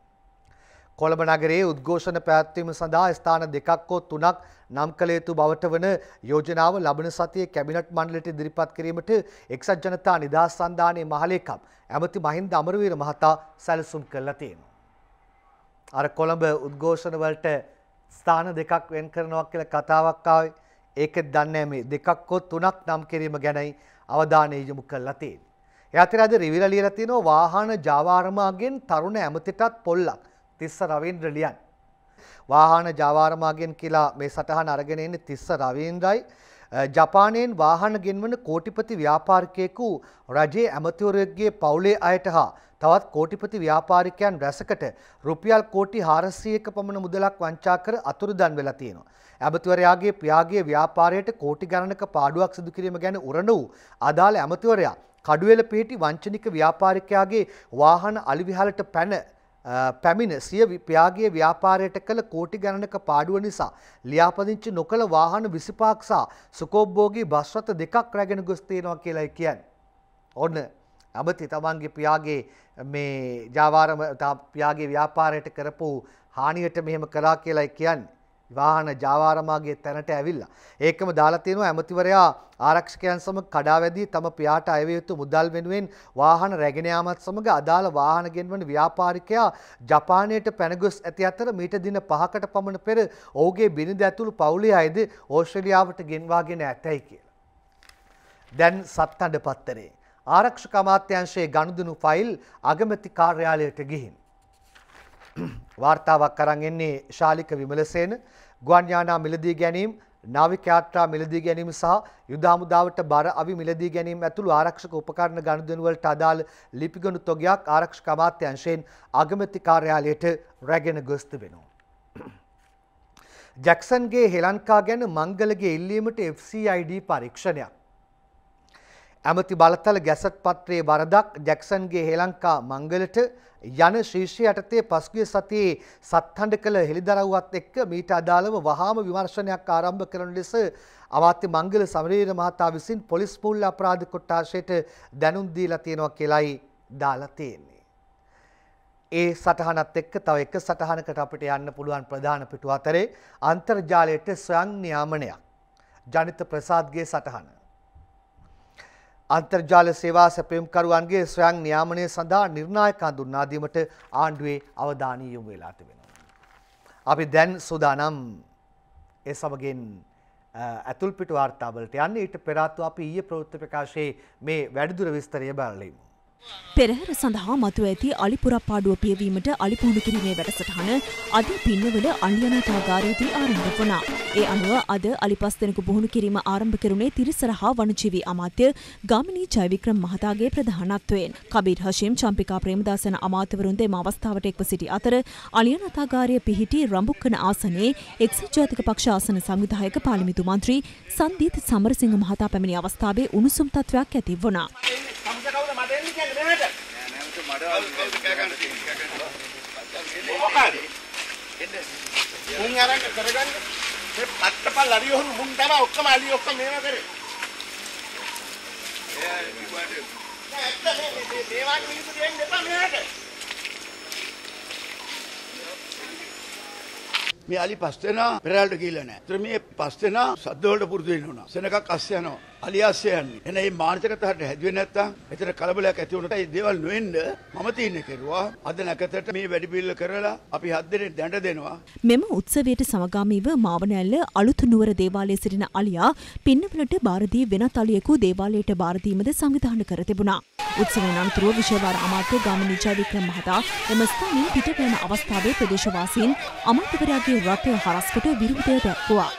Speaker 1: කොළඹ නගරයේ උද්ඝෝෂණ පැවැත්වීම සඳහා ස්ථාන දෙකක් හෝ තුනක් නම් කළ යුතු බවට වන යෝජනාව ලබන සතියේ කැබිනට් මණ්ඩලයට ඉදිරිපත් කිරීමට එක්සත් ජනතා නිදහස් සන්ධානයේ මහලේකම් ඇමති මහින්ද අමරවීර මහතා සැලසුම් කළා තියෙනවා. අර කොළඹ උද්ඝෝෂණ වලට ස්ථාන දෙකක් වෙන් කරනවා කියලා කතාවක් ආවේ. ඒකෙත් දන්නේ මේ දෙකක් හෝ තුනක් නම් කිරීම ගැනයි අවධානය යොමු කළා තියෙන්නේ. එයාතර අද රිවිලා ලියලා තිනවා වාහන ජාවාරමගෙන් තරුණ ඇමතිටත් පොල්ලක්. තිස්ස රවීන්ද්‍ර ලියන්. වාහන ජාවාරමාගෙන් කියලා මේ සටහන අරගෙන එන්නේ තිස්ස රවීන්ද්‍රයි. ජපානයෙන් වාහන ගෙන්වන කෝටිපති ව්‍යාපාරිකයෙකු රජයේ ඇමතිවරයෙක්ගේ පවුලේ අයට හා තවත් කෝටිපති ව්‍යාපාරිකයන් රැසකට රුපියල් කෝටි 400ක පමණ මුදලක් වංචා කර අතුරුදන් වෙලා තියෙනවා. ඇමතිවරයාගේ පියාගේ ව්‍යාපාරයට කෝටි ගණනක පාඩුවක් සිදු කිරීම ගැන උරණ වූ අදාළ ඇමතිවරයා කඩුවෙල පිහිටි වංචනික ව්‍යාපාරිකයාගේ වාහන අලිවිහලට පැන පැමිණ සිය පියාගේ ව්‍යාපාරයට කළ කෝටි ගණනක පාඩුව නිසා ලියාපදිංචි නොකළ වාහන විසිපාක්සා සුකෝබ්බෝගී බස්රත දෙකක් රැගෙන ගොස්තේනවා කියලයි කියන්. ඔන්න ඇමති තමන්ගේ පියාගේ මේ ජාවාරම පියාගේ ව්‍යාපාරයට කරපු හානියට මෙහෙම කරා කියලයි කියන්නේ. වාහන ජාවාරමාගේ තැනට ඇවිල්ලා. ඒකම දාලා තියෙනවා ඇමතිවරයා ආරක්ෂකයන් සමග කඩාවැදී තම පියාට අයවිය යුතු මුදල් වෙනුවෙන් වාහන රැගෙන යාමත් සමග අදාළ වාහන ගෙන්වන ව්‍යාපාරිකයා ජපානයට පැනගොස් ඇති අතර මීට දින 5කට පමණ පෙර ඔහුගේ බිරිඳ ඇතුළු පවුලේ අයද ඕස්ට්‍රේලියාවට ගෙන්වාගෙන ඇතැයි කියලා. දැන් සත්තඩ පත්තරේ ආරක්ෂක අමාත්‍යංශයේ ගනුදෙනු ෆයිල් අගමැති කාර්යාලයට ගිහින් වාර්තාවක් අරන් එන්නේ ශාලික විමලසේන ගුවන් යානා මිලදී ගැනීම නාවික යාත්‍රා මිලදී ගැනීම සහ යුද හමුදාවට බර අවි මිලදී ගැනීම ඇතුළු ආරක්ෂක උපකරණ ගනුදෙනු වලට අදාළ ලිපිගනු තොගයක් ආරක්ෂක අමාත්‍යාංශයෙන් අගමැති කාර්යාලයට රැගෙන ගොස් තිබෙනවා. ජැක්සන්ගේ හෙලන්කා ගැන මංගලගේ ඉල්ලීමට FCID පරීක්ෂණයක් ඇමති බලතල ගැසට් පත්‍රයේ වරදක් ජැක්සන්ගේ හෙලංකා මංගලට යන ශීෂ්‍ය යටතේ පසුගිය සතියේ සත්හඬ කළ හෙළිදරව්වත් එක්ක මීට අදාළව වහාම විමර්ශනයක් ආරම්භ කරන ලෙස අමාත්‍ය මංගල සමරේර මහතා විසින් පොලිස් මූල්‍ය අපරාධ කොට්ටාශයට දැනුම් දීලා තියෙනවා කියලයි දාලා තියෙන්නේ. ඒ සටහනත් එක්ක තව එක සටහනකට අපිට යන්න පුළුවන් ප්‍රධාන පිටු අතරේ අන්තර්ජාලයට ස්වයං නියාමනයක් ජනිත ප්‍රසාද්ගේ සටහන අන්තර්ජාල සේවා සැපයුම්කරුවන්ගේ ස්වයං නියාමනය සඳහා නිර්ණායක හඳුන්වා දීමට ආණ්ඩුවේ අවධානය යොමු වෙලා තිබෙනවා. අපි දැන් සූදානම් ඒ සමගින් ඇතුල්පිට වාර්තාවලට යන්නේ ඊට පෙර අපි ඊයේ ප්‍රවෘත්ති ප්‍රකාශයේ මේ වැඩිදුර විස්තරය බලලෙමු.
Speaker 2: පෙරහර සඳහා මතුව ඇති අලිපුරප්පාඩුව පියවීමට අලිපුහුණු කිරීමේ වැඩසටහන අද පින්නවල අලියනාටාගාරයේදී ආරම්භ වුණා. ඒ අනුව අද අලිපස් දෙනෙකු පුහුණු කිරීම ආරම්භ කෙරුණේ තිරිසරහා වනජීවි අමාත්‍ය ගාමිණී ජයවික්‍රම මහතාගේ ප්‍රධානත්වයෙන්. කබීර් හෂීම් චම්පිකා ප්‍රේමදාසන අමාත්‍යවරුන් දෙම අවස්ථාවට එක්ව සිටි අතර අලියනාටාගාරයේ පිහිටි රඹුක්කන ආසනයේ එක්සත් ජාතික පක්ෂ ආසන සංවිධායක පාර්ලිමේන්තු මන්ත්‍රී සංදීත් සමරසිංහ මහතා පැමිණි අවස්ථාවේ උණුසුම් තත්වයක් ඇති වුණා.
Speaker 3: මොකද?
Speaker 4: මුන් අරන් කරගන්න මේ පත්තපල් අරිය හොරු මුන් තමයි ඔක්කොම අලිය ඔක්කොම මේවා කරේ. ඒ විවාදේ. ඇත්ත මේ මේ මේවා මිනිස්සු දෙන්න එපා මෙයාට. මේ අලි පස් දෙනා පෙරාල්ට ගිහිල්ලා නැහැ. ඒතර මේ පස් දෙනා සද්දවලට පුරුදු වෙන්න ඕන. සෙනඟක් අස්ස යනවා. අලියාස් යන්නේ. එහෙනම් මේ මානසික තහට හැදුවේ නැත්නම් එතන කලබලයක් ඇති වුණට මේ දේවල් නොවෙන්න මම තීරණය කෙරුවා. අද නැකතට මේ වැඩි පිළිල කරලා අපි හත් දෙනෙක් දැඬ දෙනවා.
Speaker 2: මෙම උත්සවයට සමගාමීව මාවනැල්ල අලුත් නුවර දේවාලයේ සිටින අලියා පින්නවලට බාර දී වෙනත් අලියෙකු දේවාලයට බාර දීමද සංවිධානය කර තිබුණා. උත්සවයෙන් අනතුරුව විශේෂ අමාත්‍ය ගාමිණී වික්‍රම මහතා එම ස්ථානයේ පිටපෑම අවස්ථාවේ ප්‍රදේශවාසීන් අමාත්‍යවරයාගේ රථය හරස්කොට විරුද්ධය දක්වුවා.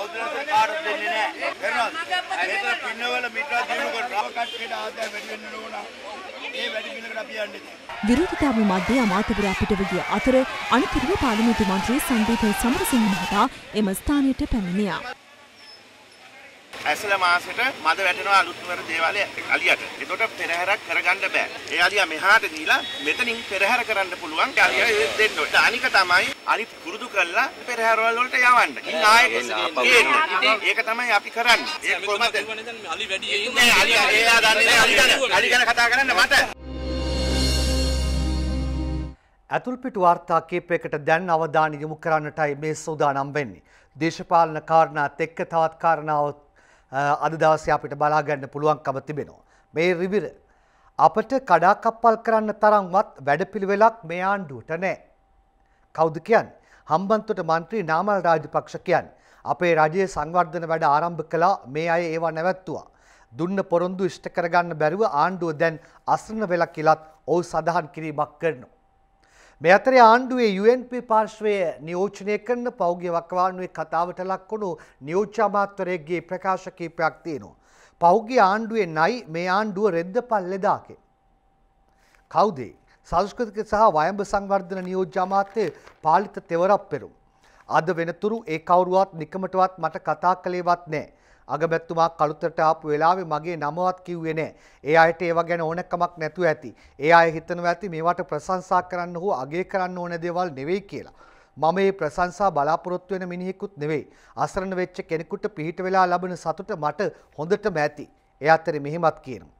Speaker 2: පෞද්ගලික කාර්ය දෙන්නේ නැහැ. වෙනවද? ඒක පින්නවල
Speaker 4: මිත්‍රා දිනු කරලා කට්ටියට ආදාය වැඩි වෙන්න ඕන.
Speaker 2: ඒ වැඩි පිළිකට අපි යන්නේ. විරෝධතාව මැද අමාත්‍යවරයා පිටව ගිය අතර අනතුරුව පාර්ලිමේන්තු මන්ත්‍රී සංදීප සමරසිංහ මහතා එම ස්ථානයට පැමිණියා.
Speaker 3: ඇසල මාසෙට මද වැටෙනවා අලුත්වර
Speaker 4: දේවාලය අලියට. එතකොට පෙරහැරක් කරගන්න බෑ. ඒ අලියා මෙහාට දීලා මෙතනින් පෙරහැර
Speaker 3: කරන්න පුළුවන්. අලියා දෙන්න ඕනේ. අනික තමයි අලි පුරුදු කරලා පෙරහැරවල වලට යවන්න. ඉතින් ආයෙත් ඒක තමයි අපි කරන්නේ. ඒක කොහමද? අලි වැඩි ඒ
Speaker 4: නෑ අලි එයා දන්නේ නෑ අලි ගැන. අලි ගැන කතා
Speaker 3: කරන්න මට.
Speaker 1: ඇතුල්පිට වාර්තා කීපයකට දැන් අවධානය යොමු කරන්නටයි මේ සූදානම් වෙන්නේ. දේශපාලන කාරණාත් එක්ක තවත් කාරණාවත් අද දවසේ අපිට බලා ගන්න පුළුවන්කම තිබෙනවා. මේ රිවිර අපට කඩාකප්පල් කරන්න තරම්වත් වැඩපිළිවෙලක් මේ ආණ්ඩුවට නැහැ. කවුද කියන්නේ? හම්බන්තොට മന്ത്രി නාමල් රාජපක්ෂ කියන්නේ. අපේ රජයේ සංවර්ධන වැඩ ආරම්භ කළා මේ අය ඒවා නැවැත්තුවා. දුන්න පොරොන්දු ඉෂ්ට කරගන්න බැරුව ආණ්ඩුව දැන් අසරණ වෙලා කියලත් ඔහු සඳහන් කිරීමක් කරනවා. මේ අතරේ ආණ්ඩුවේ UNP පාර්ශ්වය නියෝජනය කරන පෞගේ වකවානුවේ කතාවට ලක්වුණු නියෝජ්‍ය අමාත්‍යවරයෙක්ගේ ප්‍රකාශ කීපයක් තියෙනවා. පෞගේ ආණ්ඩුවේ නයි මේ ආණ්ඩුව රෙද්ද පල්ලෙදාකේ. කවුද? සංස්කෘතික සහ වයඹ සංවර්ධන නියෝජ්‍ය අමාත්‍ය පාලිත තෙවරප්පෙරු. අද වෙනතුරු ඒ කවුරුවත් නිකමටවත් මට කතා කළේවත් නැහැ. අගබැත්තුමා කළුතරට ආපු වෙලාවේ මගේ නමවත් කිව්වේ නෑ. ඒ අයට ඒව ගැන ඕනකමක් නැතුව ඇති. ඒ අය හිතනවා ඇති මේවට ප්‍රශංසා කරන්න හෝ අගය කරන්න ඕන දේවල් නෙවෙයි කියලා. මම මේ ප්‍රශංසා බලාපොරොත්තු වෙන මිනිහෙකුත් නෙවෙයි. අසරණ වෙච්ච කෙනෙකුට පිහිට වෙලා ලබන සතුට මට හොඳටම ඇති. ඒ අතරේ මෙහෙමත් කියනවා.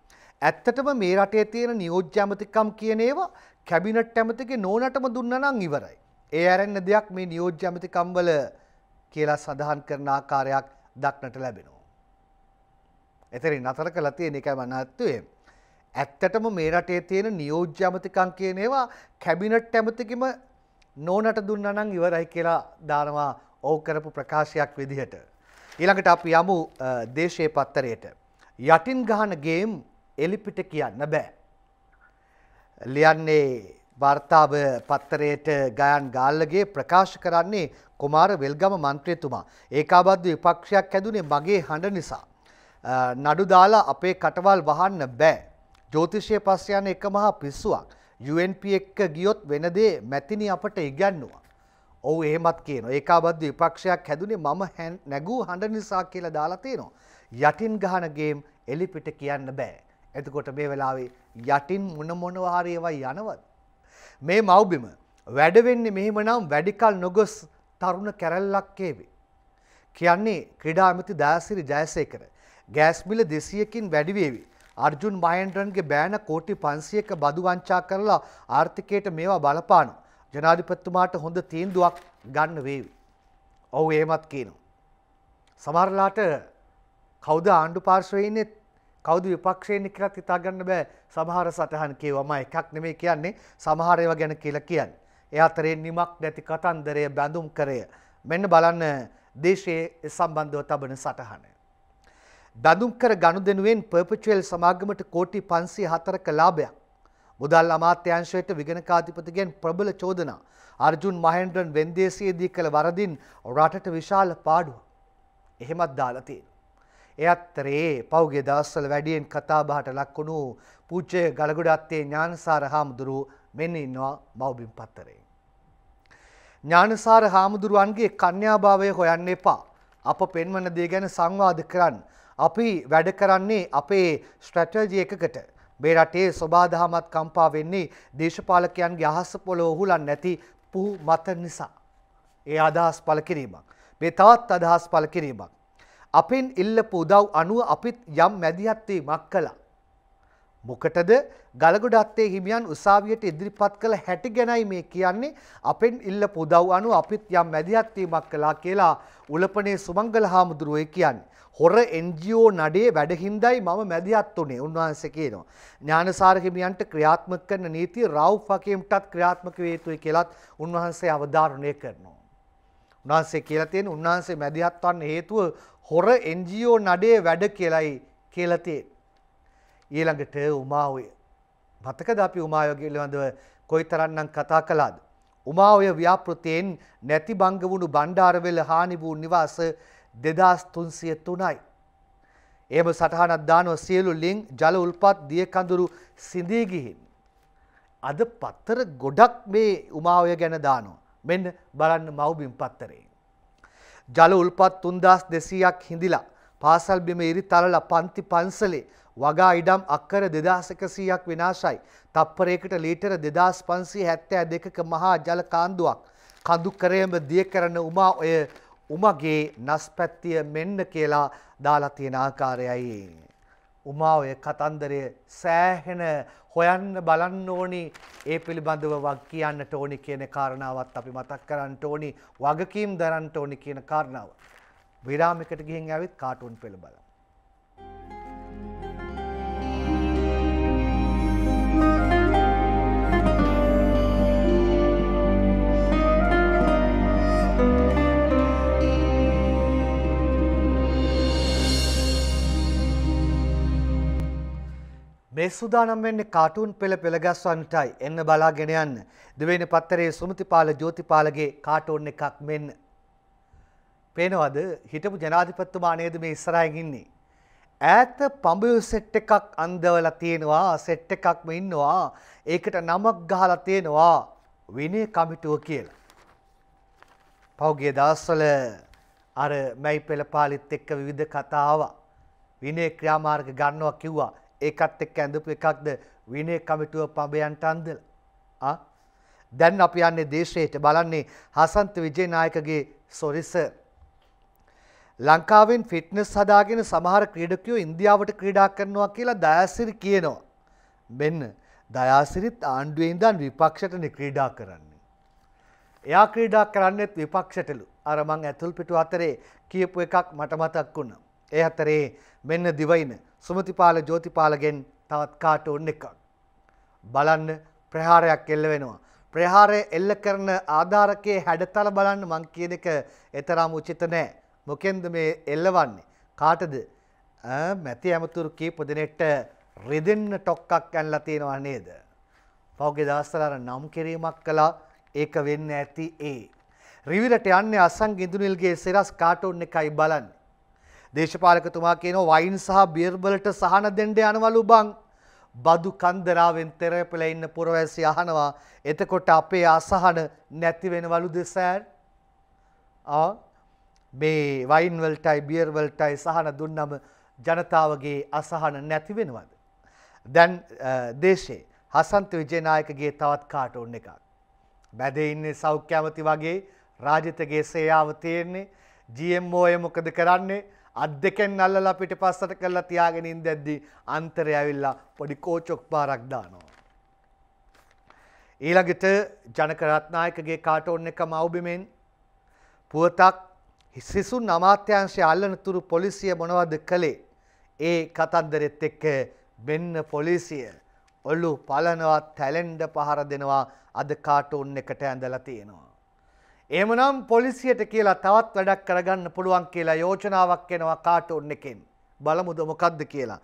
Speaker 1: ඇත්තටම මේ රටේ තියෙන නියෝජ්‍ය ඇමතිකම් කියන ඒවා කැබිනට් ඇමතිගේ නෝනටම දුන්නනම් ඉවරයි. ඒ ඇරෙන්න දෙයක් මේ නියෝජ්‍ය ඇමතිකම්වල කියලා සඳහන් කරන ආකාරයක් දක්නට ලැබෙනවා. එතරින් අතර කළ තියෙන එකයි මනහත්තුවේ. ඇත්තටම මේ රටේ තියෙන නියෝජ්‍ය අමතිකං කියන ඒවා කැබිනට් ඇමතිකම නෝනට දුන්නනම් ඉවරයි කියලා දානවා ඔව් කරපු ප්‍රකාශයක් විදිහට. ඊළඟට අපි යමු දේශයේ පත්තරයට. යටින් ගහන ගේම් එලිපිට කියන්න බෑ. ලියන්නේ වර්තාව පත්තරයට ගයන් ගාල්ලගේ ප්‍රකාශ කරන්නේ කුමාර වෙල්ගම මන්ත්‍රයතුමා. ඒකාබද්ධ විපක්ෂයක් ඇදුනේ මගේ හඬ නිසා. නඩු දාලා අපේ කටවල් වහන්න බෑ. ජෝතිෂය පස්ස යන එක මහා පිස්සුවක්. UNP එක්ක ගියොත් වෙනදේ මැතිනි අපට ඉගන්නවා. ඔහු එහෙමත් කියන ඒකාබද්ධ විපක්ෂයක් හැදුනේ මම නැගූ හඬ නිසා කියලා දාලා තියෙනවා. යටින් ගහන ගේම් එලිපිට කියන්න බෑ. එතකොට මේ වෙලාවේ යටින් මොන මොනවා හරි ඒවා යනවද? මේ මව්බිම වැඩ වෙන්නේ මෙහෙමනම් වැඩිකල් නොගොස් තරුණ කැරල්ලක් කේවේ. කියන්නේ ක්‍රීඩා ඇමති දයාසිරි ජයසේකර ගෑස් මිල දෙසියකින් වැඩිවේවි. අර්ජුන් මහන්ද්‍රන්ගේ බෑන කෝටි පන්සියක බදු වංචා කරලා ආර්ථිකයට මේවා බලපානු. ජනාධිපත්තුමාට හොඳ තීන්දුවක් ගන්න වේවි. ඔවු ඒමත් කියනවා. සමරලාට කෞද ආණ්ඩු පාර්ශවයන්නේ කෞද විපක්ෂයෙන් කරත් හිතාගන්න බෑ සමහර සටහන් කියවම එකක් නෙමේ කියන්නේ සමහරයව ගැන කියලා කියන්න. එයාතරේ නිමක් නැති කතන්දරය බැඳුම් කරය. මෙන්න බලන්න දේශයේ සම්බන්ධව තබන සටහනය. දඳුම්කර ගනුදෙනුවෙන් පර්පචුවල් සමාගමට කෝටි පන්සි හතරක ලාභයක්. මුදල් අමාත්‍යංශයට විගණකාධිපතිගෙන් ප්‍රබල චෝදනා. අර්ජුන් මහෙන්ද්‍රන් වෙන්දේසියේදී කළ වරදින් රටට විශාල පාඩුව. එහෙමත් දාලා තියෙනවා. එයත්තරේ පෞගේ දවස්වල වැඩියෙන් කතාබහට ලක්වුණු පූජ්‍ය ගලගොඩත්තේ ඥානසාර හාමුදුරු මෙන්න ඉන්නවා මව්බිම් පත්තරේ. ඥානසාර හාමුදුරුවන්ගේ කන්‍යාභාවය හොයන්න එපා. අප පෙන්වන දේ ගැන සංවාද කරන්න. අපි වැඩ කරන්නේ අපේ ස්ට්‍රැටජි එකකට. මේ රටේ සොබාදහමත් කම්පා වෙන්නේ දේශපාලකයන්ගේ අහස පොළොව උහුලන් නැති පුහු මත නිසා. ඒ අදහස් පළ කිරීමක්. මේ තවත් අදහස් පළ කිරීමක්. අපෙන් ඉල්ලපු උදව් අනුව අපිත් යම් මැදිහත්වීමක් කළා. මොකටද ගලගොඩත්තේ හිමියන් උසාවියට ඉදිරිපත් කළ හැටි ගැනයි මේ කියන්නේ අපෙන් ඉල්ල පුදව් අනු අපිත් යම් මැදිහත්වීමක් කලා කියලා උලපනේ සුමංගල හාමුදුරුවය කියන්න. හොර එන්ජෝ නඩේ වැඩහින්දයි මම මැදිහත් වනේ උන්වහන්සේ කියනවා. ඥානසාර හිමියන්ට ක්‍රියාත්මක කරන නීති රව් වකීමටත් ක්‍රියාත්මක වේතුයි කියලත් උන්වහන්සේ අවධාරණය කරනවා. උන්වහන්සේ කියලා තියෙන උන්වහන්සේ මැදිහත්වන්න හේතුව හොර එන්ජෝ නඩේ වැඩ කියලයි කියලතිේ. ඊළඟට උමාවය. මතකද අපි උමායෝ පිළිබඳව කොයිතරම්නම් කතා කළාද? උමාවය ව්‍යාපෘතියෙන් නැති බංග වුණු බණ්ඩාරවෙල හානි වූ නිවාස 2303යි. එහෙම සටහනක් දානවා සියලු ලිං ජල උල්පත් දිය කඳුරු සිඳී ගිහින්. අද පත්තර ගොඩක් මේ උමාවය ගැන දානවා. මෙන්න බලන්න මව්බිම් පත්තරේ. ජල උල්පත් 3200ක් හිඳිලා පාසල් බිම ඉරි තලල පන්ති පන්සලේ වගා ඉඩම් අක්කර දෙදාසකසීයක් විනාශයි. තප්පරයකට ලීටර දෙදස් පන්සී හැත්තෑ දෙකක මහා ජල කාන්දුවක්. කඳු කරයම දිය කරන උමා ඔය උමගේ නස්පැත්තිය මෙන්න කියලා දාලතියෙන ආකාරයයි. උමා ඔය කතන්දරය සෑහෙන හොයන්න බලන්න ඕනි ඒ පිළිබඳව වක් කියන්නට ඕනි කියන කාරණාවත් අපි මතක් කරන්න ඕනි වගකීම් දරන්න ඕනි කියන කාරණාව. විරාමිකට ගිහින් ඇවිත් කාටුන් පෙළ බලමු. මේ සුදානම් වෙන්නේ කාටුන් පෙළ පෙළගස්වන්නටයි එන්න බලාගෙන යන්න. දෙවෙනි පත්තරේ සුමතිපාල ජෝතිපාලගේ කාටුන් එකක් මෙන්න පේනවද හිටපු ජනාධිපත්තුමා නේද මේ ඉස්සරහින් ඉන්නේ. ඈත පඹයු සෙට් එකක් අන්දවලා තියෙනවා සෙට් එකක්ම ඉන්නවා. ඒකට නමක් ගහලා තියෙනවා විනය කමිටුව කියලා. පෞගේ දවස්වල අර මැයි පෙළපාලිත් එක්ක විවිධ කතාව විනය ක්‍රියාමාර්ග ගන්නවා කිව්වා. ඒකත් එක්ක ඇඳපු එකක්ද විනය කමිටුව පඹයන්ට අන්දලා. ආ දැන් අපි යන්නේ දේශයට බලන්නේ හසන්ත විජේනායකගේ සොරිසර් ලංකාවෙන් ෆිට්නස් හදාගෙන සමහර ක්‍රීඩකයෝ ඉන්දියාවට ක්‍රීඩා කරනවා කියලා දයාසිරි කියනවා. මෙන්න දයාසිරිත් ආණ්ඩුවේ ඉඳන් විපක්ෂටනේ ක්‍රීඩා කරන්නේ. එයා ක්‍රීඩා කරන්නෙත් විපක්ෂටලු. අර මං ඇතුල් පිටු අතරේ කියපු එකක් මට මතක් වුණා. ඒ අතරේ මෙන්න දිවයින සුමතිපාල ජෝතිපාලගෙන් තවත් කාට ඔන්න එකක්. බලන්න ප්‍රහාරයක් එල්ල වෙනවා. ප්‍රහාරය එල්ල කරන ආධාරකයේ හැඩතල බලන්න මං කියන එක එතරම් උචිත නෑ. මොකෙන්ද මේ එල්ලවන්නේ කාටද මැති ඇමතුරු කීප දෙනෙට රිදෙන්න ටොක්කක් ඇන්ලා තියෙනවා නේද පෞගේ දවස්වල නම් කිරීමක් කළා ඒක වෙන්න ඇති ඒ රිවිලට යන්නේ අසං ඉඳුනිල්ගේ සිරස් කාටුන් එකයි බලන්නේ දේශපාලකතුමා කියනවා වයින් සහ බියර් වලට සහන දෙන්න යනවලු බං බදු කන්දරාවෙන් තෙරපිලා ඉන්න පුරවැසි අහනවා එතකොට අපේ අසහන නැති වෙනවලු දෙසෑන් ආ මේ වයින් වලටයි බියර් වලටයි සහන දුන්නම ජනතාවගේ අසහන නැති වෙනවද? දැන් දේශේ හසන්ත විජේනායකගේ තවත් කාටුන් එකක්. බැදේ ඉන්නේ සෞඛ්‍ය ඇමති වගේ රාජිතගේ සේයාව තියෙන්නේ GMO එක මොකද කරන්නේ? අත් දෙකෙන් අල්ලලා පිටිපස්සට කරලා තියාගෙන ඉඳද්දි අන්තරය ඇවිල්ලා පොඩි කෝචොක් පාරක් දානවා. ඊළඟට ජනක රත්නායකගේ කාටුන් එකම අවබිමෙන් පුවතක් සිසුන් අමාත්‍යංශය අල්ලන තුරු පොලිසිය මොනවද කළේ ඒ කතන්දරෙත් එක්ක මෙන්න පොලිසිය ඔල්ලු පලනවා තැලෙන්ඩ පහර දෙනවා අද කාටුන් එකට ඇඳලා තියෙනවා. එමනම් පොලිසියට කියලා තවත් වැඩක් කරගන්න පුළුවන් කියලා යෝජනාවක් එනවා කාටුන් එකෙන් බලමුද මොකක්ද කියලා.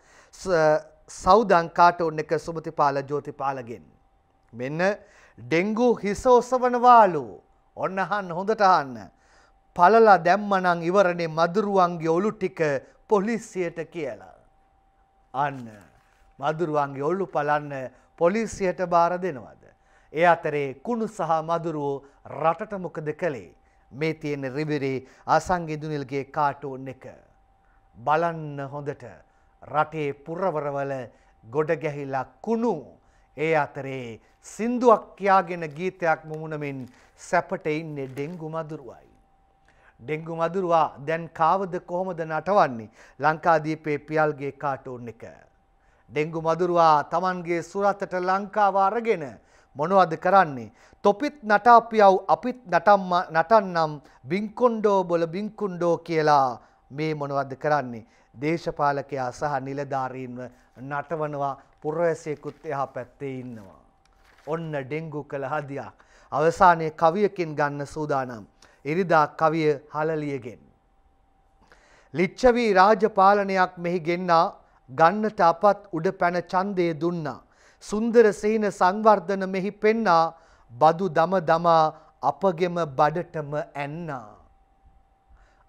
Speaker 1: සෞදං කාටුන් එක සුමතිපාල ජෝතිපාලගෙන්. මෙන්න ඩෙංගු හිස ඔසවනවාලු ඔන්නහන් හොඳට අහන්න. පලලා දැම්මනං ඉවරණේ මදුරුවන්ගේ ඔලු ටික පොලිසියට කියලා. අන්න මදුරුවන්ගේ ඔල්ලු පලන්න පොලිසියට බාර දෙනවද. ඒ අතරේ කුණු සහ මදුරුවෝ රටට මොකද කළේ මේ තියෙන රිවිරේ අසංගිදුනිල්ගේ කාටෝන් එක. බලන්න හොඳට රටේ පුරවරවල ගොඩ ගැහිලා කුණු ඒ අතරේ සින්දුවක් කියාගෙන ගීතයක් මුමුණමින් සැපට ඉන්නේ ඩෙංගු මදුරුවයි. ඩෙංගු මදුරුවා දැන් කාවද කොහොමද නටවන්නේ ලංකාදීපේ පියල්ගේ කාටුන් එක. ඩෙංගු මදුරුවා තමන්ගේ සුරතට ලංකාව අරගෙන මොනවද කරන්නේ. තොපිත් නටාපියව් අපිත් නටන්නම් බිංකොන්්ඩෝ බොල බිංකුන්්ඩෝ කියලා මේ මොනවද කරන්නේ. දේශපාලකයා සහ නිලධාරීන්ව නටවනවා පුරවැසයකුත් එහා පැත්තේ ඉන්නවා. ඔන්න ඩෙංගු කළ හදයක්. අවසානයේ කවියකින් ගන්න සූදානම්. එරිදා කවිය හලලියගෙන්. ලිච්ඡවී රාජපාලනයක් මෙහි ගෙන්නා ගන්නට අපත් උඩ පැන ඡන්දය දුන්නා. සුන්දර සීන සංවර්ධන මෙහි පෙන්නා බදු දම දමා අපගෙම බඩටම ඇන්නා.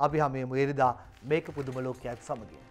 Speaker 1: අපි හැමෝම එරිදා මේක පුදුම ලෝකයක් සමගින්.